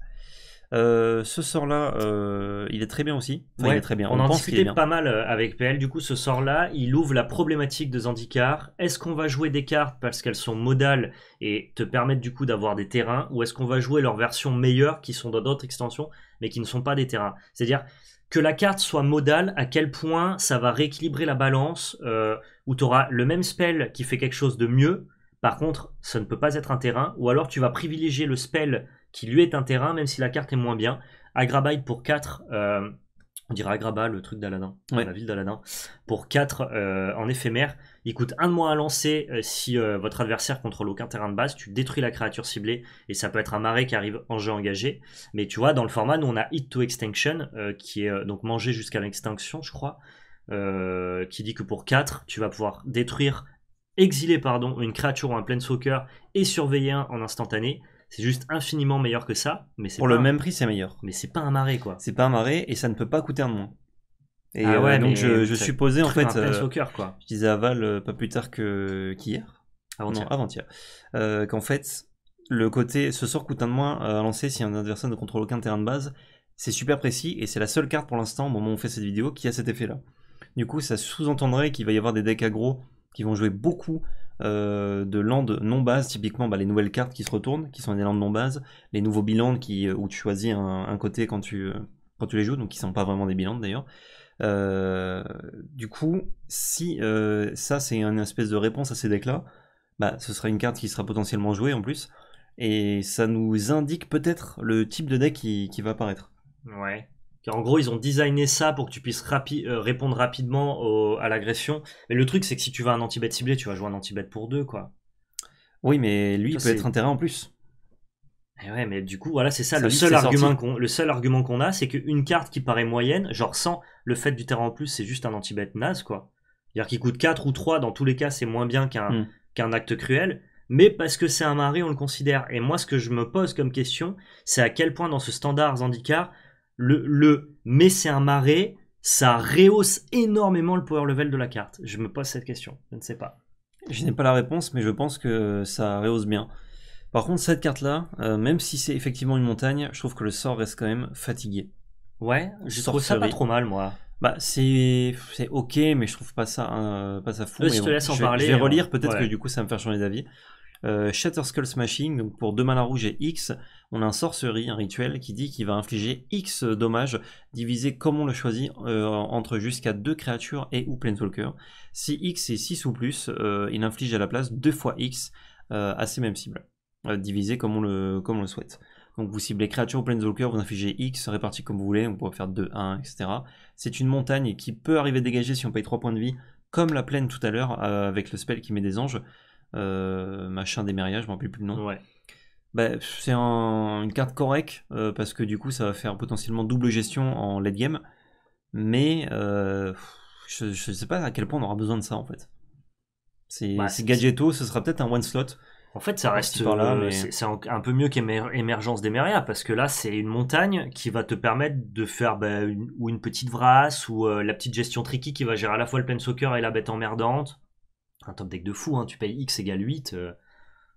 Euh, ce sort-là, euh, il est très bien aussi. il est très bien. On, en discutait pas mal avec PL. Du coup, ce sort-là, il ouvre la problématique de Zandikar. Est-ce qu'on va jouer des cartes parce qu'elles sont modales et te permettent du coup d'avoir des terrains, ou est-ce qu'on va jouer leurs versions meilleures qui sont dans d'autres extensions mais qui ne sont pas des terrains C'est-à-dire, que la carte soit modale, à quel point ça va rééquilibrer la balance, euh, où tu auras le même spell qui fait quelque chose de mieux, par contre, ça ne peut pas être un terrain, ou alors tu vas privilégier le spell qui lui est un terrain, même si la carte est moins bien. Agrabite pour 4, on dirait Agraba, le truc d'Aladin, la ville d'Aladin, pour 4 euh, en éphémère. Il coûte 1 de moins à lancer euh, si euh, votre adversaire contrôle aucun terrain de base, tu détruis la créature ciblée et ça peut être un marais qui arrive en jeu engagé. Mais tu vois, dans le format, nous on a Hit to Extinction, qui est donc mangé jusqu'à l'extinction, je crois, qui dit que pour 4, tu vas pouvoir détruire, exiler, pardon, une créature ou un planeswalker et surveiller un en instantané. C'est juste infiniment meilleur que ça. Mais Pour le même prix, c'est meilleur. Mais c'est pas un marais, quoi. C'est pas un marais et ça ne peut pas coûter un de moins. Et ah euh, ouais, donc je, je supposais en fait. au euh, cœur, quoi. Je disais à Val euh, pas plus tard que qu'hier. Avant-hier. avant Qu'en fait, le côté ce sort coûte un de moins à lancer si un adversaire ne contrôle aucun terrain de base, c'est super précis et c'est la seule carte pour l'instant au moment où on fait cette vidéo qui a cet effet là. Du coup, ça sous-entendrait qu'il va y avoir des decks aggro qui vont jouer beaucoup euh, de landes non bases typiquement bah, les nouvelles cartes qui se retournent, qui sont des landes non bases les nouveaux bilans qui, euh, où tu choisis un, côté quand tu, euh, quand tu les joues, donc qui ne sont pas vraiment des bilans d'ailleurs. du coup, si ça c'est une espèce de réponse à ces decks-là, bah, ce sera une carte qui sera potentiellement jouée en plus, et ça nous indique peut-être le type de deck qui, qui va apparaître. Ouais en gros, ils ont designé ça pour que tu puisses euh, répondre rapidement à l'agression. Mais le truc, c'est que si tu vas un anti-bet ciblé, tu vas jouer un anti-bet pour deux, quoi. Oui, mais lui, il peut être un en plus. Et eh ouais, mais du coup, voilà, c'est ça, le, seul argument qu'on, a, c'est qu'une carte qui paraît moyenne, genre sans le fait du terrain en plus, c'est juste un anti-bet naze, quoi. C'est-à-dire qu'il coûte 4 ou 3, dans tous les cas, c'est moins bien hmm. qu'un, acte cruel. Mais parce que c'est un mari, on le considère. Et moi, ce que je me pose comme question, c'est à quel point dans ce standard handicap, le, le mais c'est un marais, ça rehausse énormément le power level de la carte Je me pose cette question, je ne sais pas. Je n'ai pas la réponse, mais je pense que ça rehausse bien. Par contre, cette carte-là, euh, même si c'est effectivement une montagne, je trouve que le sort reste quand même fatigué. Ouais, je trouve ça pas trop mal, moi. Bah, c'est ok, mais je trouve pas ça, euh, pas ça fou. je vais, relire, hein. peut-être que du coup ça me faire changer d'avis. Euh, Shatter Skull Smashing, pour 2 mana rouge et X, on a un sorcery, un rituel qui dit qu'il va infliger X dommages divisé comme on le choisit euh, entre jusqu'à 2 créatures et ou Planeswalker. Si X est 6 ou plus, euh, il inflige à la place 2 fois X à ces mêmes cibles, divisé comme on, le, souhaite. Donc vous ciblez créatures ou planeswalker, vous infligez X, réparti comme vous voulez, on pourrait faire 2, 1, etc. C'est une montagne qui peut arriver dégager si on paye 3 points de vie, comme la plaine tout à l'heure avec le spell qui met des anges. Euh, machin des mariages, je me rappelle plus le nom. Ouais. Bah, c'est une carte correcte euh, parce que du coup ça va faire potentiellement double gestion en late game, mais euh, je, sais pas à quel point on aura besoin de ça en fait. C'est bah, gadgeto, ce sera peut-être un one slot. En fait, ça reste c'est un peu mieux qu'émergence d'Emeria parce que là, c'est une montagne qui va te permettre de faire bah, ou une petite vrasse ou la petite gestion tricky qui va gérer à la fois le plein soccer et la bête emmerdante un top deck de fou, hein, tu payes X égale 8, euh,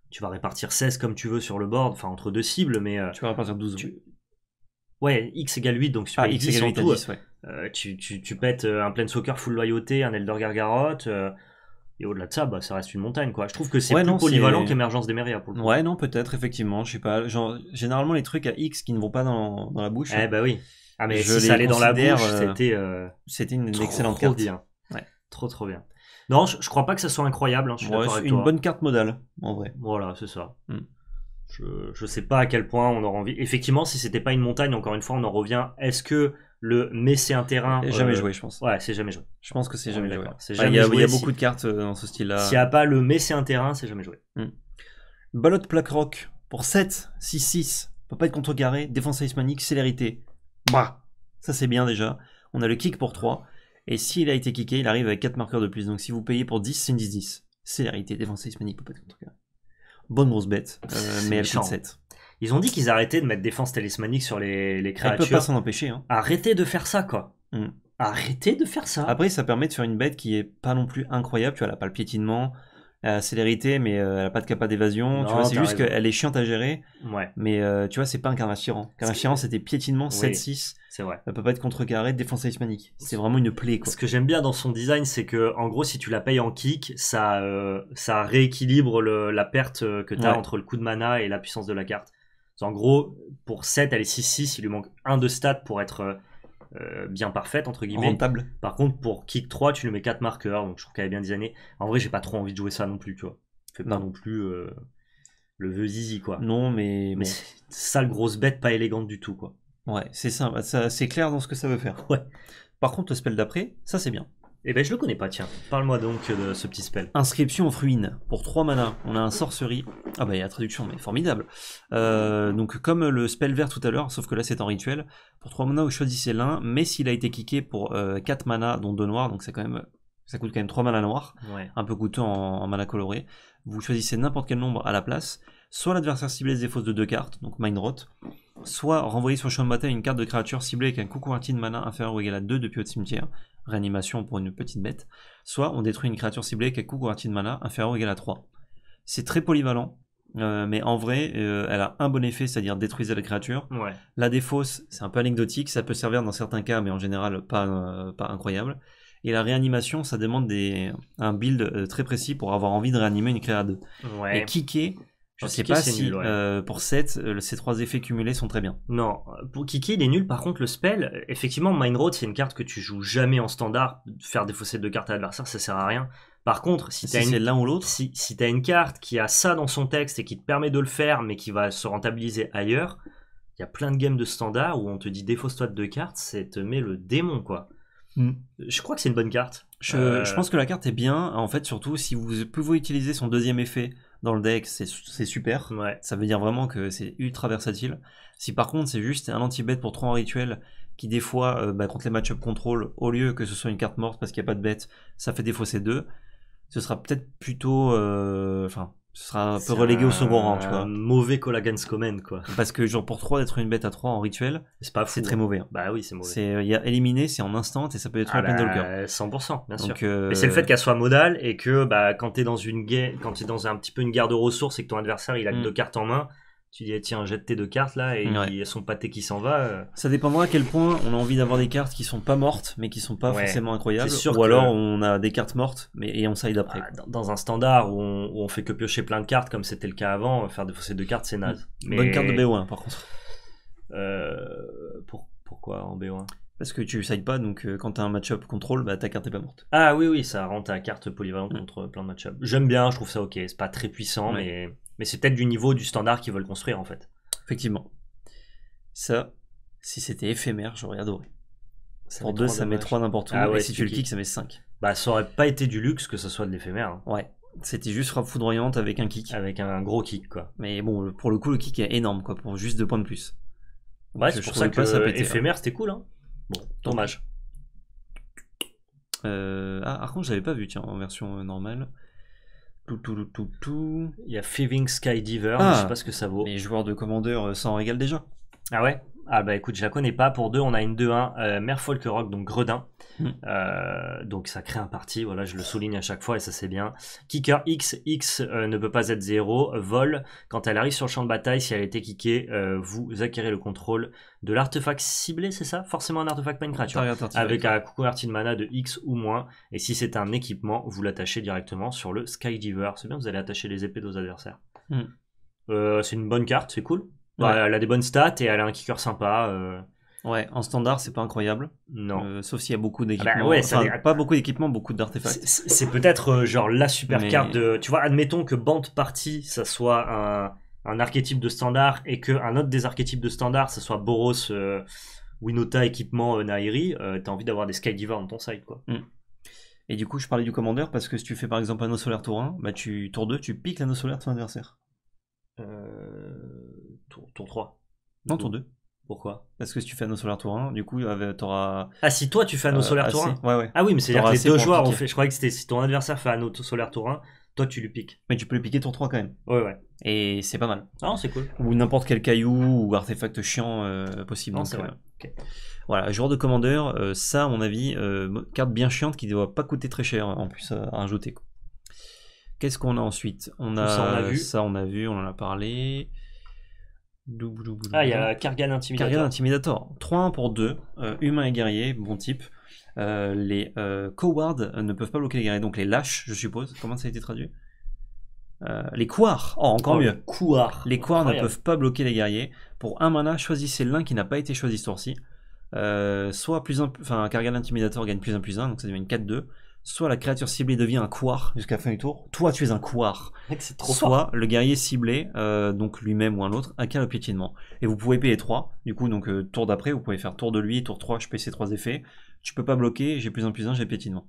tu vas répartir 16 comme tu veux sur le board, enfin entre deux cibles, mais... Euh, tu vas répartir 12. Ouais, X égale 8, donc tu ah, payes X 10 tout, euh, tu, pètes un plein soccer full loyauté, un Elder Gargaroth... et au-delà de ça, bah, ça reste une montagne, quoi. Je trouve que c'est plus polyvalent qu'émergence des Méria, pour le Ouais, non, peut-être, effectivement. Je sais pas. Genre, généralement, les trucs à X qui ne vont pas dans, la bouche. Eh, bah oui. Ah, mais si ça allait dans la bouche, c'était. c'était une, excellente carte. Trop, trop bien. Non, je, crois pas que ça soit incroyable. Hein, une bonne carte modale, en vrai. Voilà, c'est ça. Hmm. Je, je sais pas à quel point on aura envie. Effectivement, si c'était pas une montagne, encore une fois, on en revient. Est-ce que le mais c'est un terrain. Jamais euh, joué, je pense. Ouais, c'est jamais joué. Je pense que c'est jamais, joué. Il y a, beaucoup de cartes euh, dans ce style-là. S'il n'y a pas le mais c'est un terrain, c'est jamais joué. ballot hmm. Balotte plaque rock pour 7, 6, 6. Peut pas être contrecarré. Défense manique, célérité. Bah, ça c'est bien déjà. On a le kick pour 3. Et s'il a été kické, il arrive avec 4 marqueurs de plus. Donc si vous payez pour 10, c'est une 10-10. Célérité, défense hispanique, peut en tout cas. Bonne grosse bête, euh, mais elle coûte 7. Ils ont dit qu'ils arrêtaient de mettre défense talismanique sur les, créatures. Elle peut pas s'en empêcher. Hein. Arrêtez de faire ça, quoi. Hmm. Arrêtez de faire ça. Après, ça permet de faire une bête qui est pas non plus incroyable. Tu vois, elle a pas le piétinement la célérité, mais euh, elle n'a pas de capa d'évasion. Tu vois, c'est juste qu'elle est chiante à gérer. Mais euh, tu vois, c'est pas un carnachiran. Carnachiran, c'était piétinement 7-6. C'est vrai. Elle peut pas être contrecarrée, défense hispanique C'est vraiment une plaie. Quoi. Ce que j'aime bien dans son design, c'est que en gros, si tu la payes en kick, ça, euh, ça rééquilibre la perte que tu as entre le coup de mana et la puissance de la carte. En gros, pour 7, elle est 6-6, il lui manque un de stats pour être euh, bien parfaite, entre guillemets. Rentable. Par contre, pour kick 3, tu lui mets 4 marqueurs, euh, donc je trouve qu'elle est bien années En vrai, j'ai pas trop envie de jouer ça non plus, tu vois. pas non plus euh, le vœu zizi, quoi. Non, mais. Mais sale grosse bête, pas élégante du tout, quoi. Ouais, c'est simple, bah, ça, c'est clair dans ce que ça veut faire. Ouais. Par contre, le spell d'après, ça c'est bien. Eh ben je le connais pas, tiens. Parle-moi donc de ce petit spell. Inscription en ruine. Pour 3 manas, on a un sorcerie. Ah bah il y a la traduction, mais formidable. Euh, donc comme le spell vert tout à l'heure, sauf que là c'est en rituel. Pour 3 manas, vous choisissez l'un, mais s'il a été kické pour 4 euh, mana, dont 2 noirs, donc c'est quand même ça coûte quand même 3 mana noirs, un peu coûteux en, mana coloré. Vous choisissez n'importe quel nombre à la place. Soit l'adversaire ciblé des fausses de 2 cartes, donc Mind Rot, soit renvoyer sur le champ de bataille une carte de créature ciblée avec un coût converti de mana inférieur ou égal à 2 depuis votre cimetière réanimation pour une petite bête, soit on détruit une créature ciblée qui a coût garanti de mana inférieur ou égal à 3. C'est très polyvalent, euh, mais en vrai, euh, elle a un bon effet, c'est-à-dire détruisez la créature. La défausse, c'est un peu anecdotique, ça peut servir dans certains cas, mais en général pas, euh, pas incroyable. Et la réanimation, ça demande des, un build très précis pour avoir envie de réanimer une créature. 2. Et kicker, je ne sais pas si euh, pour 7, euh, ces trois effets cumulés sont très bien. Non, euh, pour Kiki, il est nul. Par contre, le spell, effectivement, Mine Road, c'est une carte que tu joues jamais en standard. Faire des deux cartes à l'adversaire, ça sert à rien. Par contre, si, tu as l'un ou l'autre, si, si as une carte qui a ça dans son texte et qui te permet de le faire, mais qui va se rentabiliser ailleurs, il y a plein de games de standard où on te dit défausse-toi deux cartes, ça te met le démon, quoi. Hmm. Je crois que c'est une bonne carte. Je, je, pense que la carte est bien. En fait, surtout si vous pouvez utiliser son deuxième effet dans le deck, c'est super. Ouais. Ça veut dire vraiment que c'est ultra versatile. Si par contre c'est juste un anti bête pour 3 en rituel, qui des fois, euh, bah, contre les match-up contrôle, au lieu que ce soit une carte morte parce qu'il n'y a pas de bête, ça fait défausser deux. ce sera peut-être plutôt... Euh, enfin, ce sera un peu relégué au second rang, tu vois. Un mauvais Collagan common quoi. Parce que, genre, pour 3, d'être une bête à 3 en rituel, c'est pas C'est très hein. mauvais. Hein. Bah oui, c'est mauvais. C'est, euh, il y a éliminé, c'est en instant et ça peut être ah un bah, 100%, bien sûr. Euh, Mais c'est le fait qu'elle soit modale et que, bah, quand t'es dans une guerre, quand t'es dans un petit peu une guerre de ressources et que ton adversaire, il a hmm. deux cartes en main, tu dis tiens jette tes deux cartes là et il y a son pâté qui s'en va. Euh. Ça dépendra à quel point on a envie d'avoir des cartes qui sont pas mortes mais qui sont pas forcément incroyables. ou alors on a des cartes mortes mais et on side après. Ah, dans un standard où on, fait que piocher plein de cartes comme c'était le cas avant, euh, faire défausser deux cartes c'est naze. Mm. Bonne carte de BO1 par contre. Euh, pour, pourquoi en BO1 parce que tu side pas, donc quand tu as un match-up contrôle, bah, ta carte est pas morte. Ah oui, oui, ça rend ta carte polyvalente mm. contre plein de match-up. J'aime bien, je trouve ça ok. C'est pas très puissant, mais mais c'est peut-être du niveau du standard qu'ils veulent construire en fait. Effectivement. Ça, si c'était éphémère, j'aurais adoré. Ça Pour deux, ça met trois n'importe où. Ah et si tu le kick, ça met 5. Bah, ça aurait pas été du luxe que ça soit de l'éphémère. Hein. Ouais. C'était juste frappe foudroyante avec un kick. Avec un gros kick, quoi. Mais bon, pour le coup, le kick est énorme, quoi, pour juste deux points de plus. Ouais, c'est pour ça que ça hein. éphémère, c'était cool, hein. Bon, dommage. Euh, ah, par contre, j'avais pas vu, tiens, en version euh, normale. Tout, tout, tout, tout, Il y a Thieving Sky Diver, je sais ah. pas ce que ça vaut. Les joueurs de commandeur euh, s'en régalent déjà. Ah ouais ah bah écoute, je la connais pas. Pour deux, on a une 2-1 euh, Rock, donc Gredin. Hmm. Euh, donc ça crée un parti, voilà, je le souligne à chaque fois et ça c'est bien. Kicker X, X euh, ne peut pas être 0, vol. Quand elle arrive sur le champ de bataille, si elle a été kickée, vous acquérez le contrôle de l'artefact ciblé, c'est ça Forcément un artefact pas une créature. Avec un couverture de mana de X ou moins. Et si c'est un équipement, vous l'attachez directement sur le Skydiver. C'est bien, vous allez attacher les épées de vos adversaires. Hmm. Euh, c'est une bonne carte, c'est cool. Elle a des bonnes stats et elle a un kicker sympa. Euh. Ouais, en standard, c'est pas incroyable. Non. Euh, sauf s'il y a beaucoup ah bah d'équipements. ouais, pas beaucoup d'équipements, beaucoup d'artefacts. C'est peut-être euh, genre la super carte de. Tu vois, admettons que Bande Party, ça soit un, archétype de standard et que un autre des archétypes de standard, ça soit Boros, Winota, équipement Nairi. T'as envie d'avoir des Sky Diva dans ton side, quoi. Mm. Et du coup, je parlais du commandeur parce que si tu fais par exemple un anneau solaire tour 1, bah tu, tour 2, tu piques l'anneau solaire de ton adversaire. Euh tour, 3. Non, tour 2. Pourquoi Parce que si tu fais anneau solaire tour 1, du coup, euh, t'auras. Ah, si toi tu fais anneau solaire tour 1 Ah oui, mais c'est-à-dire que les deux joueurs Je croyais que c'était si ton adversaire fait anneau solaire tour 1, toi tu lui piques. Mais tu peux lui piquer tour 3 quand même. Ouais, ouais. Et c'est pas mal. c'est cool. Ou n'importe quel caillou ou artefact chiant euh, possible. Non, c'est vrai. Euh, voilà, joueur de commandeur, ça, à mon avis, carte bien chiante qui ne doit pas coûter très cher en plus à, rajouter. Qu'est-ce qu'on a ensuite on a, on a vu. ça, on a vu, on en a parlé. Ah, il y a Kargan Intimidator. Kargan 3-1 pour 2. Euh, humains humain et guerrier, bon type. Euh, les euh, cowards ne peuvent pas bloquer les guerriers, donc les lâches, je suppose. Comment ça a été traduit Les couards. Oh, encore oh, mieux. Les couards ne peuvent pas bloquer les guerriers. Pour un mana, choisissez l'un qui n'a pas été choisi ce tour-ci. soit plus un, enfin, Kargan Intimidator gagne plus 1 plus 1, donc ça devient une 4-2. Soit la créature ciblée devient un couard jusqu'à la fin du tour. Toi, tu es un couard. Soit le guerrier ciblé, euh, donc lui-même ou un autre, acquiert le piétinement. Et vous pouvez payer 3. Du coup, donc euh, tour d'après, vous pouvez faire tour de lui, tour 3, je paye ces 3 effets. Tu peux pas bloquer, j'ai plus en plus 1, j'ai piétinement.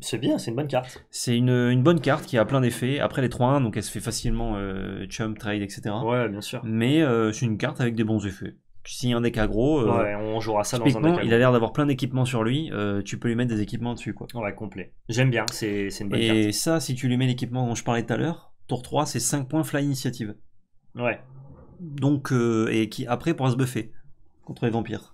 C'est bien, c'est une bonne carte. C'est une, bonne carte qui a plein d'effets. Après les 3-1, donc elle se fait facilement euh, chum, trade, etc. Ouais, bien sûr. Mais c'est une carte avec des bons effets si un deck aggro, euh, on jouera ça dans un deck Il a l'air d'avoir plein d'équipements sur lui, euh, tu peux lui mettre des équipements dessus. Quoi. Ouais, complet. J'aime bien, c'est une bonne carte. Et ça, si tu lui mets l'équipement dont je parlais tout à l'heure, tour 3, c'est 5 points fly initiative. Ouais. Donc, euh, et qui après pourra se buffer contre les vampires.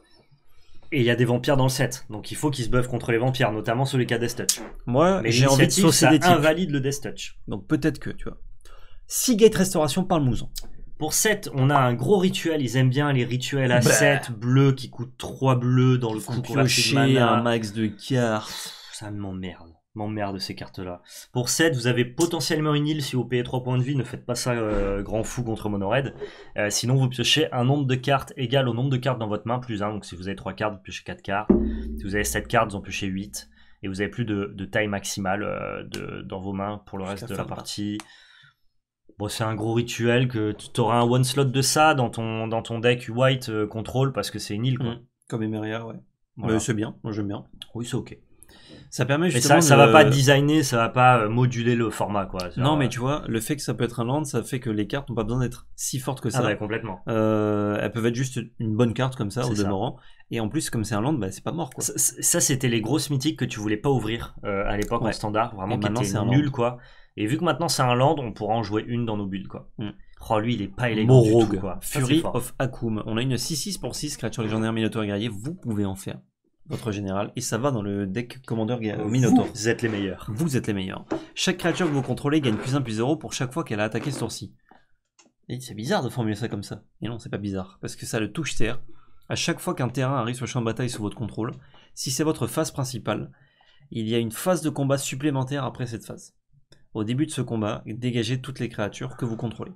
Et il y a des vampires dans le set, donc il faut qu'ils se buffent contre les vampires, notamment sur les cas Death Touch. Moi, j'ai envie de saucer ça invalide le Death Touch. Donc peut-être que, tu vois. Seagate Restauration, par le mouson. Pour 7, on a un gros rituel. Ils aiment bien les rituels à 7 bah. bleus qui coûtent 3 bleus dans le de coup un max de cartes. Ça m'emmerde. M'emmerde ces cartes-là. Pour 7, vous avez potentiellement une île si vous payez 3 points de vie. Ne faites pas ça euh, grand fou contre Monored. Euh, sinon, vous piochez un nombre de cartes égal au nombre de cartes dans votre main, plus 1. Donc si vous avez 3 cartes, vous piochez 4 cartes. Si vous avez 7 cartes, vous en piochez 8. Et vous avez plus de, taille maximale euh, dans vos mains pour le reste de la partie. Bon, c'est un gros rituel que tu auras un one slot de ça dans ton, dans ton deck white control euh, contrôle parce que c'est une île. Quoi. Mm. Comme Emeria, ouais. c'est bien, je j'aime bien. Oui, c'est ok. Ça permet justement. ça, ça va pas designer, ça va pas euh, moduler le format, quoi. Non, mais tu vois, le fait que ça peut être un land, ça fait que les cartes n'ont pas besoin d'être si fortes que ah ça. Ah, complètement. Euh, elles peuvent être juste une bonne carte comme ça, au demeurant. Et en plus, comme c'est un land, bah, c'est pas mort, quoi. Ça, c'était les grosses mythiques que tu voulais pas ouvrir à l'époque en standard, vraiment, c'est un nul, quoi. Et vu que maintenant c'est un land, on pourra en jouer une dans nos bulles, quoi. Mm. Oh, lui, il est pas élégant du tout, Fury of Akum. On a une 6-6 pour 6 créature légendaire Minotaur guerrier. Vous pouvez en faire votre général. Et ça va dans le deck commandeur euh, Minotaur. Vous êtes les meilleurs. Vous êtes les meilleurs. Chaque créature que vous contrôlez gagne plus 1 plus 0 pour chaque fois qu'elle a attaqué ce tour-ci. Et c'est bizarre de formuler ça comme ça. Et non, c'est pas bizarre. Parce que ça le touche terre. À chaque fois qu'un terrain arrive sur le champ de bataille sous votre contrôle, si c'est votre phase principale, il y a une phase de combat supplémentaire après cette phase au début de ce combat, dégagez toutes les créatures que vous contrôlez.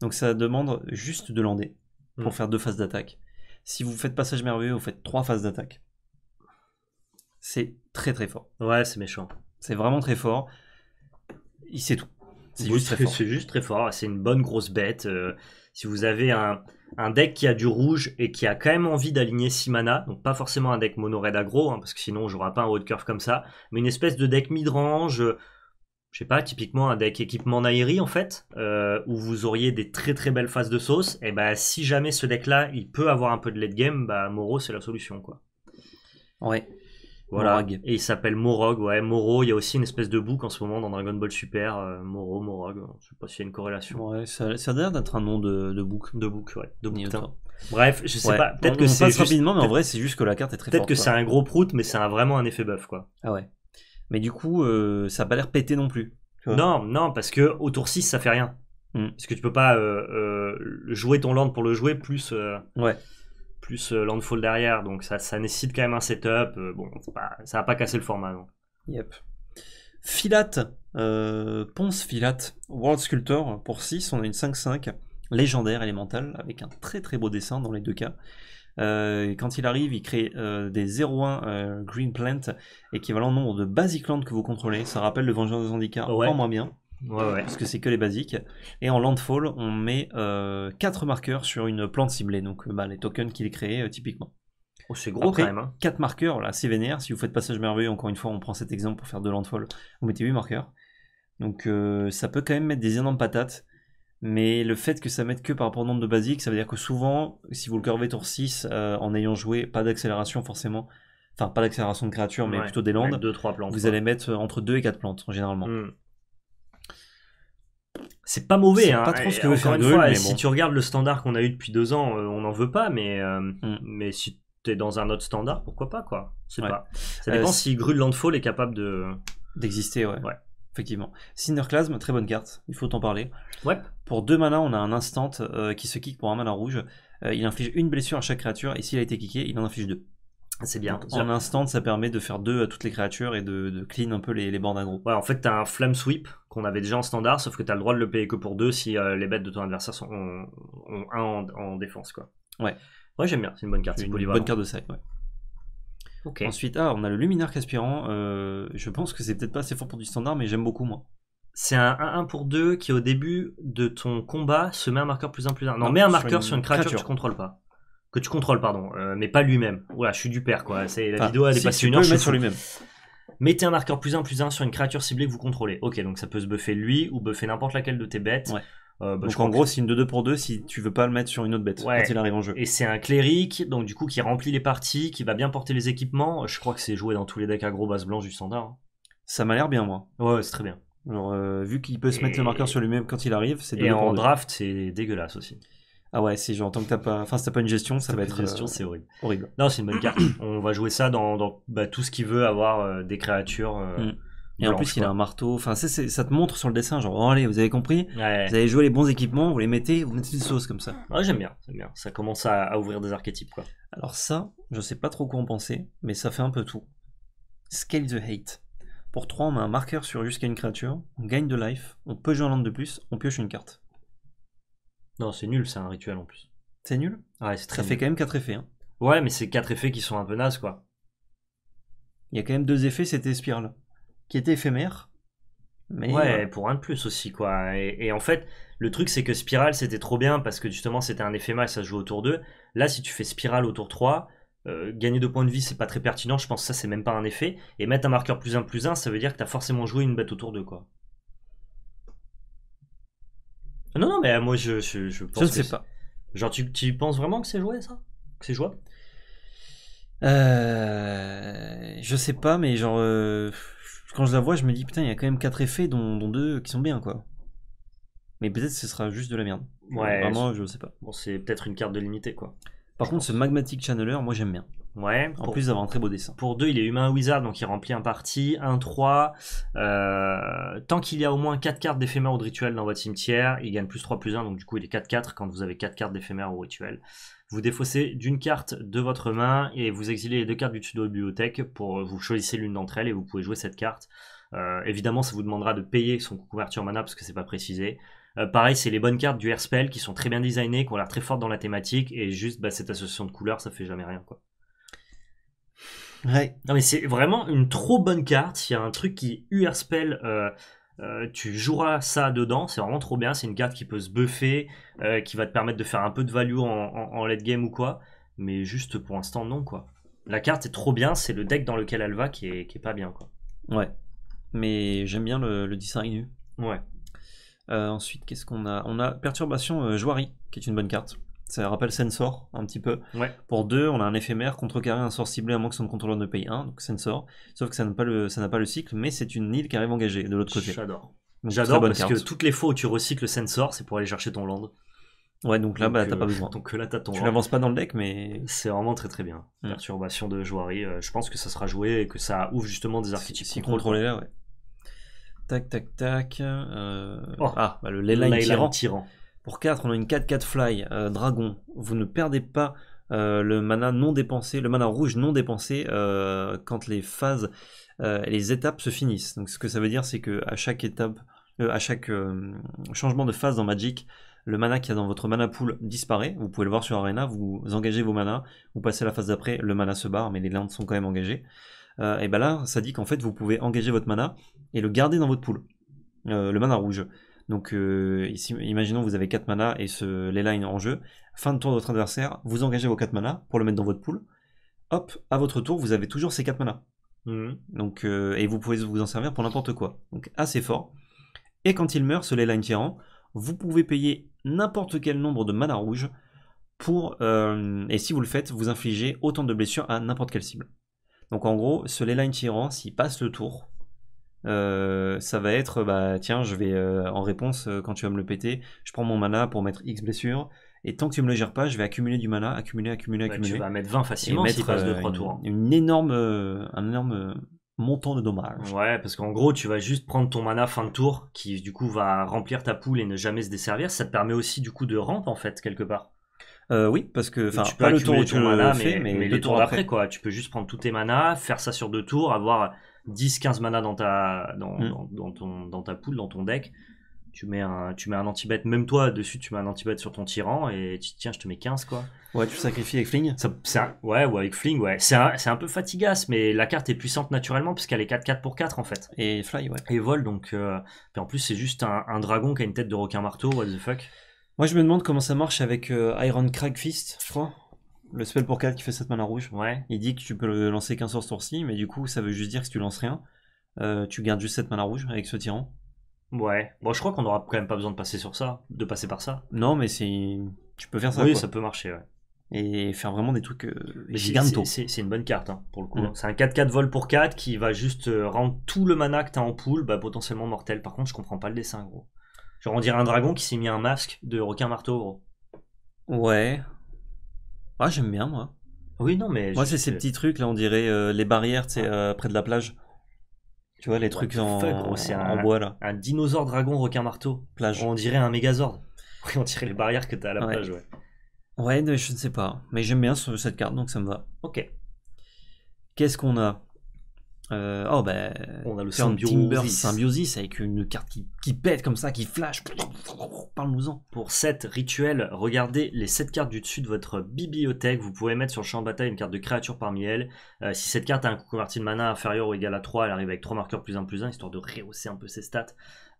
Donc ça demande juste de lander pour hmm. faire deux phases d'attaque. Si vous faites passage merveilleux, vous faites trois phases d'attaque. C'est très très fort. Ouais, c'est méchant. C'est vraiment très fort. Il sait tout. C'est juste, très fort. C'est une bonne grosse bête. Euh, si vous avez un, deck qui a du rouge et qui a quand même envie d'aligner 6 mana, donc pas forcément un deck mono-red aggro, hein, parce que sinon j'aurai pas un haut de curve comme ça, mais une espèce de deck mid-range je sais pas, typiquement un deck équipement Naïri, en fait, euh, où vous auriez des très très belles phases de sauce, et eh ben si jamais ce deck là il peut avoir un peu de late game, bah Moro c'est la solution quoi. Ouais. Voilà. Et il s'appelle Morog, ouais. Moro, il y a aussi une espèce de bouc en ce moment dans Dragon Ball Super, Moro, euh, Morog, je sais pas s'il y a une corrélation. Ouais, ça, a l'air d'être un nom de, bouc. De bouc, ouais. Bref, je sais pas, peut-être que c'est. rapidement, mais en vrai c'est juste que la carte est très Peut-être que c'est un gros prout, mais c'est vraiment un effet buff quoi. Ah ouais. Mais du coup, euh, ça n'a pas l'air pété non plus. Non, non, parce que au tour 6, ça fait rien. Mm. Parce que tu peux pas euh, euh, jouer ton land pour le jouer, plus, Ouais. plus landfall derrière. Donc ça, ça nécessite quand même un setup. bon, ça n'a pas cassé le format. Yep. Filat, Ponce Filat, World Sculptor, pour 6, on a une 5-5, légendaire, élémentale, avec un très très beau dessin dans les deux cas. Euh, quand il arrive, il crée euh, des 0-1 euh, Green Plant, équivalent au nombre de Basic Land que vous contrôlez. Ça rappelle le Vengeur des Handicaps pas moins bien. Parce que c'est que les basiques. Et en Landfall, on met 4 marqueurs sur une plante ciblée, donc bah, les tokens qu'il crée typiquement. Oh, c'est gros quand même. 4 hein. marqueurs, là, c'est vénère. Si vous faites passage merveilleux, encore une fois, on prend cet exemple pour faire de Landfall, vous mettez 8 marqueurs. Donc ça peut quand même mettre des énormes patates. Mais le fait que ça mette que par rapport au nombre de basiques, ça veut dire que souvent, si vous le curvez tour 6 euh, en ayant joué, pas d'accélération forcément, enfin pas d'accélération de créature, mais plutôt des landes, trois vous allez mettre euh, entre 2 et 4 plantes généralement. Hmm. C'est pas mauvais, hein. pas trop ce que encore une fois, si tu regardes le standard qu'on a eu depuis deux ans, euh, on n'en veut pas, mais, hmm. mais si t'es dans un autre standard, pourquoi pas quoi. C'est pas. Ça dépend si si Landfall est capable de d'exister, ouais. Effectivement. Cinderclasm, très bonne carte, il faut t'en parler. Ouais. Pour deux malins on a un instant euh, qui se kick pour un mana rouge. Euh, il inflige une blessure à chaque créature et s'il a été kické, il en inflige deux. C'est bien. en instant, ça permet de faire deux à toutes les créatures et de, clean un peu les, les bandes Ouais, en fait, t'as un Flame Sweep qu'on avait déjà en standard, sauf que t'as le droit de le payer que pour deux si euh, les bêtes de ton adversaire sont, ont, un en, défense. quoi. Ouais. Ouais, j'aime bien, c'est une bonne carte. C'est bonne carte de sac, ouais. Ensuite, ah, on a le luminaire caspirant euh, je pense que c'est peut-être pas assez fort pour du standard, mais j'aime beaucoup moi. C'est un 1 pour 2 qui, au début de ton combat, se met un marqueur plus 1 plus 1. Non, non un marqueur sur une créature, que tu contrôles pas. Que tu contrôles, pardon, euh, mais pas lui-même. voilà je suis du père quoi. C'est, la vidéo, elle est une heure. sur lui-même. Mettez un marqueur plus 1 plus 1 sur une créature ciblée que vous contrôlez. Ok, donc ça peut se buffer lui ou buffer n'importe laquelle de tes bêtes. Ouais. Euh, bah, donc en gros, c'est une de 2 pour 2 si tu veux pas le mettre sur une autre bête quand il arrive en jeu. Et c'est un cléric, donc du coup qui remplit les parties, qui va bien porter les équipements. Je crois que c'est joué dans tous les decks agro gros base blanche du standard. Hein. Ça m'a l'air bien, moi. Ouais, c'est très bien. Euh, vu qu'il peut se mettre le marqueur sur lui-même quand il arrive, c'est Et en draft, c'est dégueulasse aussi. Ah ouais, si tant que t'as pas, enfin, pas une gestion, ça va être. Euh, c'est horrible. Non, c'est une bonne carte. On va jouer ça dans, bah, tout ce qui veut avoir euh, des créatures. Mm. Et en plus, il a un marteau. Enfin, ça te montre sur le dessin, genre, oh, allez, vous avez compris. Vous avez joué les bons équipements, vous les mettez, vous mettez une sauce comme ça. Ouais, ah, j'aime bien, bien. Ça commence à, ouvrir des archétypes, quoi. Alors, ça, je sais pas trop quoi en penser, mais ça fait un peu tout. Scale the hate. Pour 3, on met un marqueur sur jusqu'à une créature, on gagne de life, on peut jouer un land de plus, on pioche une carte. Non, c'est nul, c'est un rituel en plus. C'est nul Ouais, c'est très Ça fait quand même 4 effets. Hein. Ouais, mais c'est 4 effets qui sont un peu nazes, quoi. Il y a quand même deux effets, c'était spirale qui était éphémère. ouais, euh, pour un de plus aussi, quoi. Et, en fait, le truc, c'est que Spiral, c'était trop bien parce que justement, c'était un effet et ça se joue autour tour Là, si tu fais Spiral autour tour euh, 3, gagner deux points de vie, c'est pas très pertinent. Je pense que ça, c'est même pas un effet. Et mettre un marqueur plus 1 plus 1, ça veut dire que t'as forcément joué une bête autour tour 2, quoi. Non, non, mais euh, moi, je, je, Je ne sais pas. Genre, tu, penses vraiment que c'est joué, ça Que c'est joué euh, je sais pas, mais genre, quand je la vois, je me dis putain, il y a quand même quatre effets, dont, dont deux qui sont bien, quoi. Mais peut-être ce sera juste de la merde. Ouais. Vraiment, je sais pas. Bon, c'est peut-être une carte de limité, quoi. Par contre, ce Magmatic Channeler, moi j'aime bien. Ouais. En plus d'avoir un très beau dessin. Pour 2, il est humain wizard, donc il remplit un parti. 1-3. Euh, tant qu'il y a au moins 4 cartes d'éphémère ou de rituel dans votre cimetière, il gagne plus 3 plus 1, donc du coup il est 4-4 quand vous avez 4 cartes d'éphémère ou rituel vous défaussez d'une carte de votre main et vous exilez les deux cartes du dessus de bibliothèque pour euh, vous choisissez l'une d'entre elles et vous pouvez jouer cette carte. Euh, évidemment, ça vous demandera de payer son couverture mana parce que c'est pas précisé. Euh, pareil, c'est les bonnes cartes du Airspell qui sont très bien designées, qui ont l'air très fortes dans la thématique et juste bah, cette association de couleurs, ça fait jamais rien quoi. Ouais. Non mais c'est vraiment une trop bonne carte. Il y a un truc qui UR euh, tu joueras ça dedans, c'est vraiment trop bien. C'est une carte qui peut se buffer, euh, qui va te permettre de faire un peu de value en, en, late game ou quoi. Mais juste pour l'instant, non quoi. La carte est trop bien, c'est le deck dans lequel elle va qui est, pas bien quoi. Ouais, mais j'aime bien le, le design. Ouais. Euh, ensuite, qu'est-ce qu'on a On a Perturbation joirie qui est une bonne carte ça rappelle Sensor un petit peu. Pour 2, on a un éphémère carré, un sort ciblé à moins que son contrôleur ne paye 1, donc Sensor. Sauf que ça n'a pas le, ça n'a pas le cycle, mais c'est une île qui arrive engagée de l'autre côté. J'adore. J'adore parce que toutes les fois où tu recycles Sensor, c'est pour aller chercher ton land. Ouais, donc là, bah, t'as euh, pas besoin. Donc là, t'as ton. Tu l'avances pas dans le deck, mais. C'est vraiment très très bien. Hmm. Perturbation de jouerie, euh, je pense que ça sera joué et que ça ouvre justement des archétypes. Si, si ouais. Tac, tac, tac. Euh... Oh. Ah, bah, le Leyline tyran. Pour 4, on a une 4-4 fly, euh, dragon. Vous ne perdez pas euh, le mana non dépensé, le mana rouge non dépensé euh, quand les phases et les étapes se finissent. Donc ce que ça veut dire, c'est que à chaque étape, à chaque changement de phase dans Magic, le mana qu'il y a dans votre mana pool disparaît. Vous pouvez le voir sur Arena, vous engagez vos manas, vous passez à la phase d'après, le mana se barre, mais les landes sont quand même engagées. et ben là, ça dit qu'en fait, vous pouvez engager votre mana et le garder dans votre pool. le mana rouge. Donc euh, ici, imaginons vous avez 4 manas et ce, Leyline en jeu. Fin de tour de votre adversaire, vous engagez vos 4 manas pour le mettre dans votre pool. Hop, à votre tour, vous avez toujours ces 4 manas. Mhm. Donc, euh, et vous pouvez vous en servir pour n'importe quoi. Donc assez fort. Et quand il meurt, ce Leyline Tyran, vous pouvez payer n'importe quel nombre de mana rouge pour. Euh, et si vous le faites, vous infligez autant de blessures à n'importe quelle cible. Donc en gros, ce Leyline Tyran, s'il passe le tour, euh, ça va être bah tiens je vais euh, en réponse euh, quand tu vas me le péter je prends mon mana pour mettre X blessures et tant que tu me le gères pas je vais accumuler du mana accumuler accumuler bah, accumuler tu vas mettre 20 facilement s'il si passe 2 3 tours une, énorme un énorme montant de dommages ouais parce qu'en gros tu vas juste prendre ton mana fin de tour qui du coup va remplir ta poule et ne jamais se desservir ça te permet aussi du coup de rampe en fait quelque part oui, parce que enfin pas le tour où le mana, mais, tours après. quoi. Tu peux juste prendre tous tes manas, faire ça sur deux tours, avoir 10-15 mana dans ta, mm. dans, dans, ton, dans ta poule, dans ton deck. Tu mets un, tu mets un anti-bet, même toi dessus, tu mets un anti-bet sur ton tyran et tu, tiens, je te mets 15 quoi. Ouais, tu sacrifies avec Fling ça, Ouais, ou avec Fling, ouais. C'est un, peu fatigasse, mais la carte est puissante naturellement puisqu'elle est 4-4 pour 4 en fait. Et Fly, ouais. Et Vol, donc. et euh, en plus, c'est juste un, dragon qui a une tête de requin marteau, what the fuck. Moi, je me demande comment ça marche avec euh, Iron Crag Fist, je crois le spell pour 4 qui fait 7 mana rouge. Ouais. Il dit que tu peux lancer qu'un sort ce ci mais du coup, ça veut juste dire que si tu lances rien, euh, tu gardes juste 7 mana rouge avec ce tyran. Ouais. Bon, je crois qu'on aura quand même pas besoin de passer sur ça, de passer par ça. Non, mais c'est. Tu peux faire ça. Oui, ça peut marcher, Et faire vraiment des trucs euh, C'est, C'est une bonne carte, hein, pour le coup. Mm. Hein. C'est un 4-4 vol pour 4 qui va juste euh, rendre tout le mana que t'as en poule bah, potentiellement mortel. Par contre, je comprends pas le dessin, gros. Genre, on dirait un dragon qui s'est mis un masque de requin marteau, gros. Ouais, ah, j'aime bien, moi. Oui, non, mais. Moi, c'est ces petits trucs, là, on dirait euh, les barrières, tu sais, euh, près de la plage. Tu vois, les trucs en, en bois, là. Un dinosaure dragon requin-marteau. Plage. On dirait un mégazord. on dirait les barrières que t'as à la plage, ouais. Ouais, mais je ne sais pas. Mais j'aime bien cette carte, donc ça me va. Ok. Qu'est-ce qu'on a euh, oh ben, on a le Symbiosis avec une carte qui, pète comme ça, qui flash. Parle-nous-en. Pour cette rituel, regardez les 7 cartes du dessus de votre bibliothèque. Vous pouvez mettre sur le champ de bataille une carte de créature parmi elles. Euh, si cette carte a un coût converti de mana inférieur ou égal à 3, elle arrive avec 3 marqueurs plus 1 plus 1, histoire de rehausser un peu ses stats.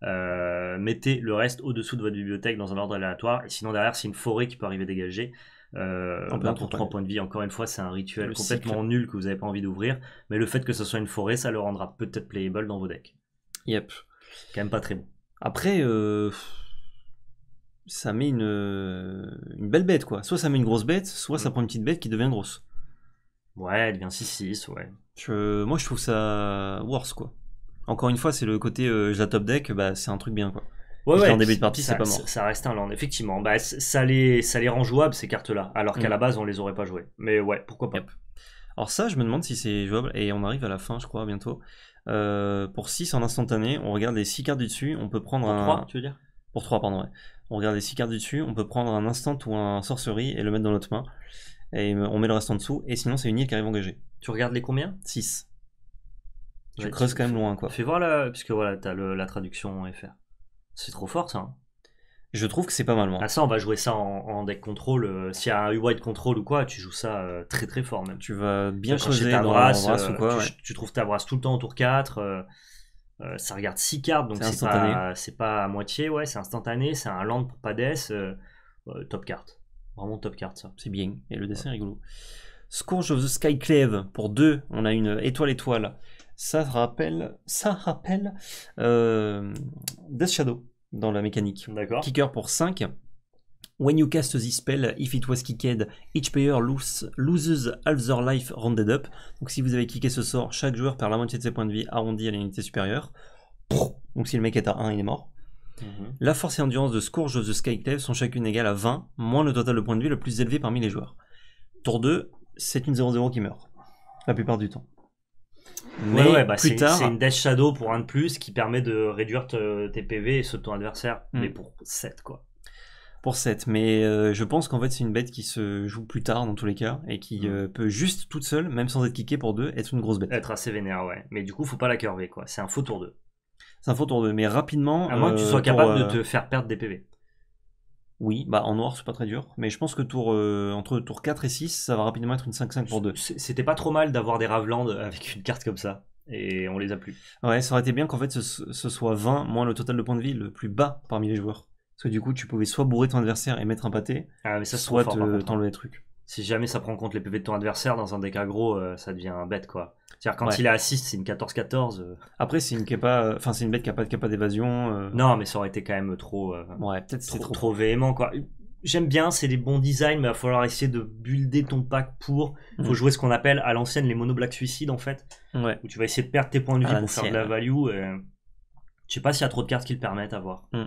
Euh, mettez le reste au-dessous de votre bibliothèque dans un ordre aléatoire. Et sinon, derrière, c'est une forêt qui peut arriver dégager euh, pour 3 points de vie, encore une fois, c'est un rituel complètement nul que vous n'avez pas envie d'ouvrir. Mais le fait que ce soit une forêt, ça le rendra peut-être playable dans vos decks. Yep. Quand même pas très bon. Après, euh, ça met une, belle bête, quoi. Soit ça met une grosse bête, soit ça mm. prend une petite bête qui devient grosse. Ouais, elle devient 6-6, ouais. moi, je trouve ça worse, quoi. Encore une fois, c'est le côté euh, la top deck, bah, c'est un truc bien, quoi. Ouais, en début de partie, c'est pas Ça, reste un land, effectivement. Bah, ça, les, ça rend jouables, ces cartes-là, alors qu'à mm. la base, on les aurait pas jouées. Mais ouais, pourquoi pas. Alors ça, je me demande si c'est jouable, et on arrive à la fin, je crois, bientôt. Euh, pour 6 en instantané, on regarde les 6 cartes du dessus, on peut prendre pour un... 3, tu veux dire Pour 3, pardon, ouais. On regarde les 6 cartes du dessus, on peut prendre un instant ou un sorcery et le mettre dans notre main. Et on met le reste en dessous, et sinon c'est une île qui arrive engagée. Tu regardes les combien 6. je creuse quand même loin, quoi. Fais voir Puisque voilà, t'as la traduction FR. C'est trop fort ça. Hein. Je trouve que c'est pas mal. Moi. Ah, ça, on va jouer ça en, deck control. Euh, s'il y a un wide control ou quoi, tu joues ça euh, très très fort même. Tu vas bien changer ta brasse, tu, trouves ta brasse tout le temps au tour 4. ça regarde 6 cartes, donc c'est pas, pas à moitié. Ouais, c'est instantané, c'est un land pour pas euh, top carte. Vraiment top carte ça. C'est bien. Et le dessin est rigolo. Scourge of the Skyclave pour 2. On a une étoile étoile ça rappelle, ça rappelle euh, Death Shadow dans la mécanique. D'accord. Kicker pour 5. When you cast this spell, if it was kicked, each player loses half their life rounded up. Donc si vous avez kické ce sort, chaque joueur perd la moitié de ses points de vie arrondi à l'unité supérieure. Donc si le mec est à 1, il est mort. Mhm. La force et endurance de Scourge of the Skyclave sont chacune égales à 20, moins le total de points de vie le plus élevé parmi les joueurs. Tour 2, c'est une 0-0 qui meurt, la plupart du temps. Mais ouais, bah C'est une Death Shadow pour un de plus qui permet de réduire tes PV et ceux de ton adversaire, mm. mais pour 7 quoi. Pour 7, mais euh, je pense qu'en fait c'est une bête qui se joue plus tard dans tous les cas et qui mm. euh, peut juste toute seule, même sans être kickée pour 2, être une grosse bête. Être assez vénère, ouais. Mais du coup, faut pas la curver quoi. C'est un faux tour 2. C'est un faux tour 2, mais rapidement. À moins que tu euh, sois capable de te faire perdre des PV. Oui, bah en noir c'est pas très dur, mais je pense que tour, euh, entre tour 4 et 6, ça va rapidement être une 5-5 pour 2. C'était pas trop mal d'avoir des Ravland avec une carte comme ça, et on les a plus. Ouais, ça aurait été bien qu'en fait ce, soit 20 moins le total de points de vie le plus bas parmi les joueurs. Parce que du coup tu pouvais soit bourrer ton adversaire et mettre un pâté, ah, mais ça soit hein. t'enlever des trucs si jamais ça prend en compte les PV de ton adversaire dans un deck aggro, euh, ça devient un bête quoi. C'est-à-dire quand il est à c'est une 14-14. Euh. Après, c'est une, enfin, c'est une bête qui n'a pas, capa d'évasion. Euh. Non, mais ça aurait été quand même trop. ouais, peut-être c'est trop, trop véhément quoi. J'aime bien, c'est des bons designs, mais il va falloir essayer de builder ton pack pour. Il faut mm. jouer ce qu'on appelle à l'ancienne les mono black suicide en fait. Ouais. Où tu vas essayer de perdre tes points de vie pour faire de la value. Je sais pas s'il y a trop de cartes qui le permettent à voir. Mm.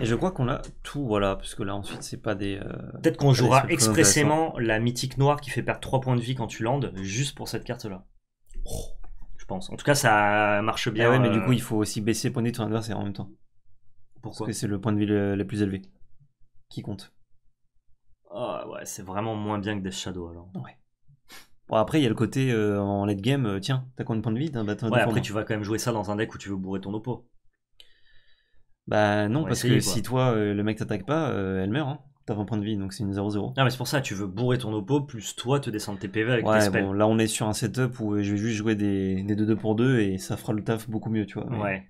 Et je crois qu'on a tout, voilà, parce que là ensuite c'est pas des. Euh, Peut-être qu'on jouera expressément la mythique noire qui fait perdre 3 points de vie quand tu landes, juste pour cette carte-là. Oh, je pense. En tout cas, ça marche ah bien. mais euh, du coup, il faut aussi baisser le point ton adversaire en même temps. Pourquoi Parce que c'est le point de vie le, plus élevé qui compte. Ah ouais, c'est vraiment moins bien que des Shadow alors. Ouais. Bon, après, il y a le côté euh, en late game, tiens, t'as combien de points de vie Ouais, après, tu vas quand même jouer ça dans un deck où tu veux bourrer ton oppo. Bah non, parce que si toi, euh, le mec t'attaque pas, euh, elle meurt. Hein. T'as 20 points de vie, donc c'est une 0-0. Non, mais c'est pour ça, tu veux bourrer ton oppo, plus toi te descendre tes PV avec tes spells. là, on est sur un setup où euh, je vais juste jouer des 2-2 pour 2 et ça fera le taf beaucoup mieux, tu vois. Ouais.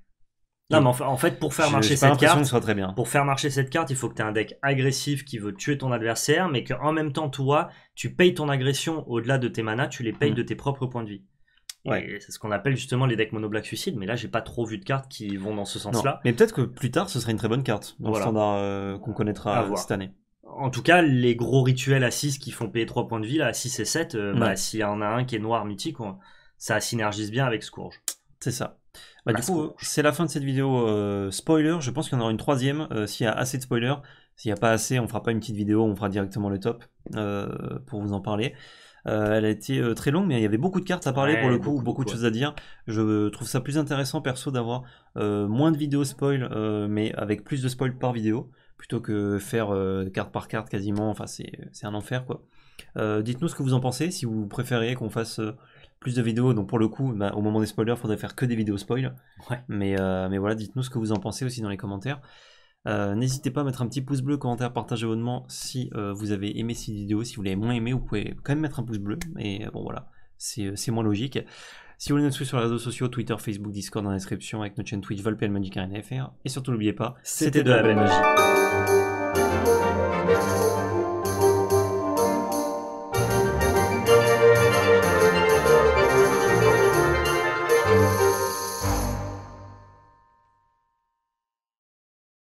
Non, mais en fait, pour faire marcher cette carte, pour faire marcher cette carte, il faut que tu aies un deck agressif qui veut tuer ton adversaire, mais qu'en même temps, toi, tu payes ton agression au-delà de tes manas, tu les payes mm. de tes propres points de vie. C'est ce qu'on appelle justement les decks mono black suicide, mais là j'ai pas trop vu de cartes qui vont dans ce sens-là. Mais peut-être que plus tard ce serait une très bonne carte dans le standard euh, qu'on connaîtra cette année. En tout cas, les gros rituels à 6 qui font payer 3 points de vie, là, à 6 et 7, euh, s'il y en a un qui est noir mythique, ça synergise bien avec Scourge. C'est ça. Bah, du coup, c'est la fin de cette vidéo euh, spoiler. Je pense qu'il y en aura une troisième s'il y a assez de spoilers. S'il n'y a pas assez, on fera pas une petite vidéo, on fera directement le top pour vous en parler. Euh, elle a été euh, très longue, mais il y avait beaucoup de cartes à parler pour le coup, beaucoup, de choses à dire. Je trouve ça plus intéressant perso d'avoir euh, moins de vidéos spoil, mais avec plus de spoil par vidéo, plutôt que faire carte par carte quasiment. Enfin, c'est un enfer quoi. Dites-nous ce que vous en pensez, si vous préférez qu'on fasse plus de vidéos. Donc pour le coup, bah, au moment des spoilers, il faudrait faire que des vidéos spoil. mais voilà, dites-nous ce que vous en pensez aussi dans les commentaires. Euh, n'hésitez pas à mettre un petit pouce bleu, commentaire, partage, abonnement si euh, vous avez aimé cette vidéo. Si vous l'avez moins aimé, vous pouvez quand même mettre un pouce bleu. mais euh, bon voilà, c'est moins logique. Si vous voulez nous suivre sur les réseaux sociaux, Twitter, Facebook, Discord, dans la description, avec notre chaîne Twitch, VolPL, Magic FR, Et surtout, n'oubliez pas, c'était de la belle magie.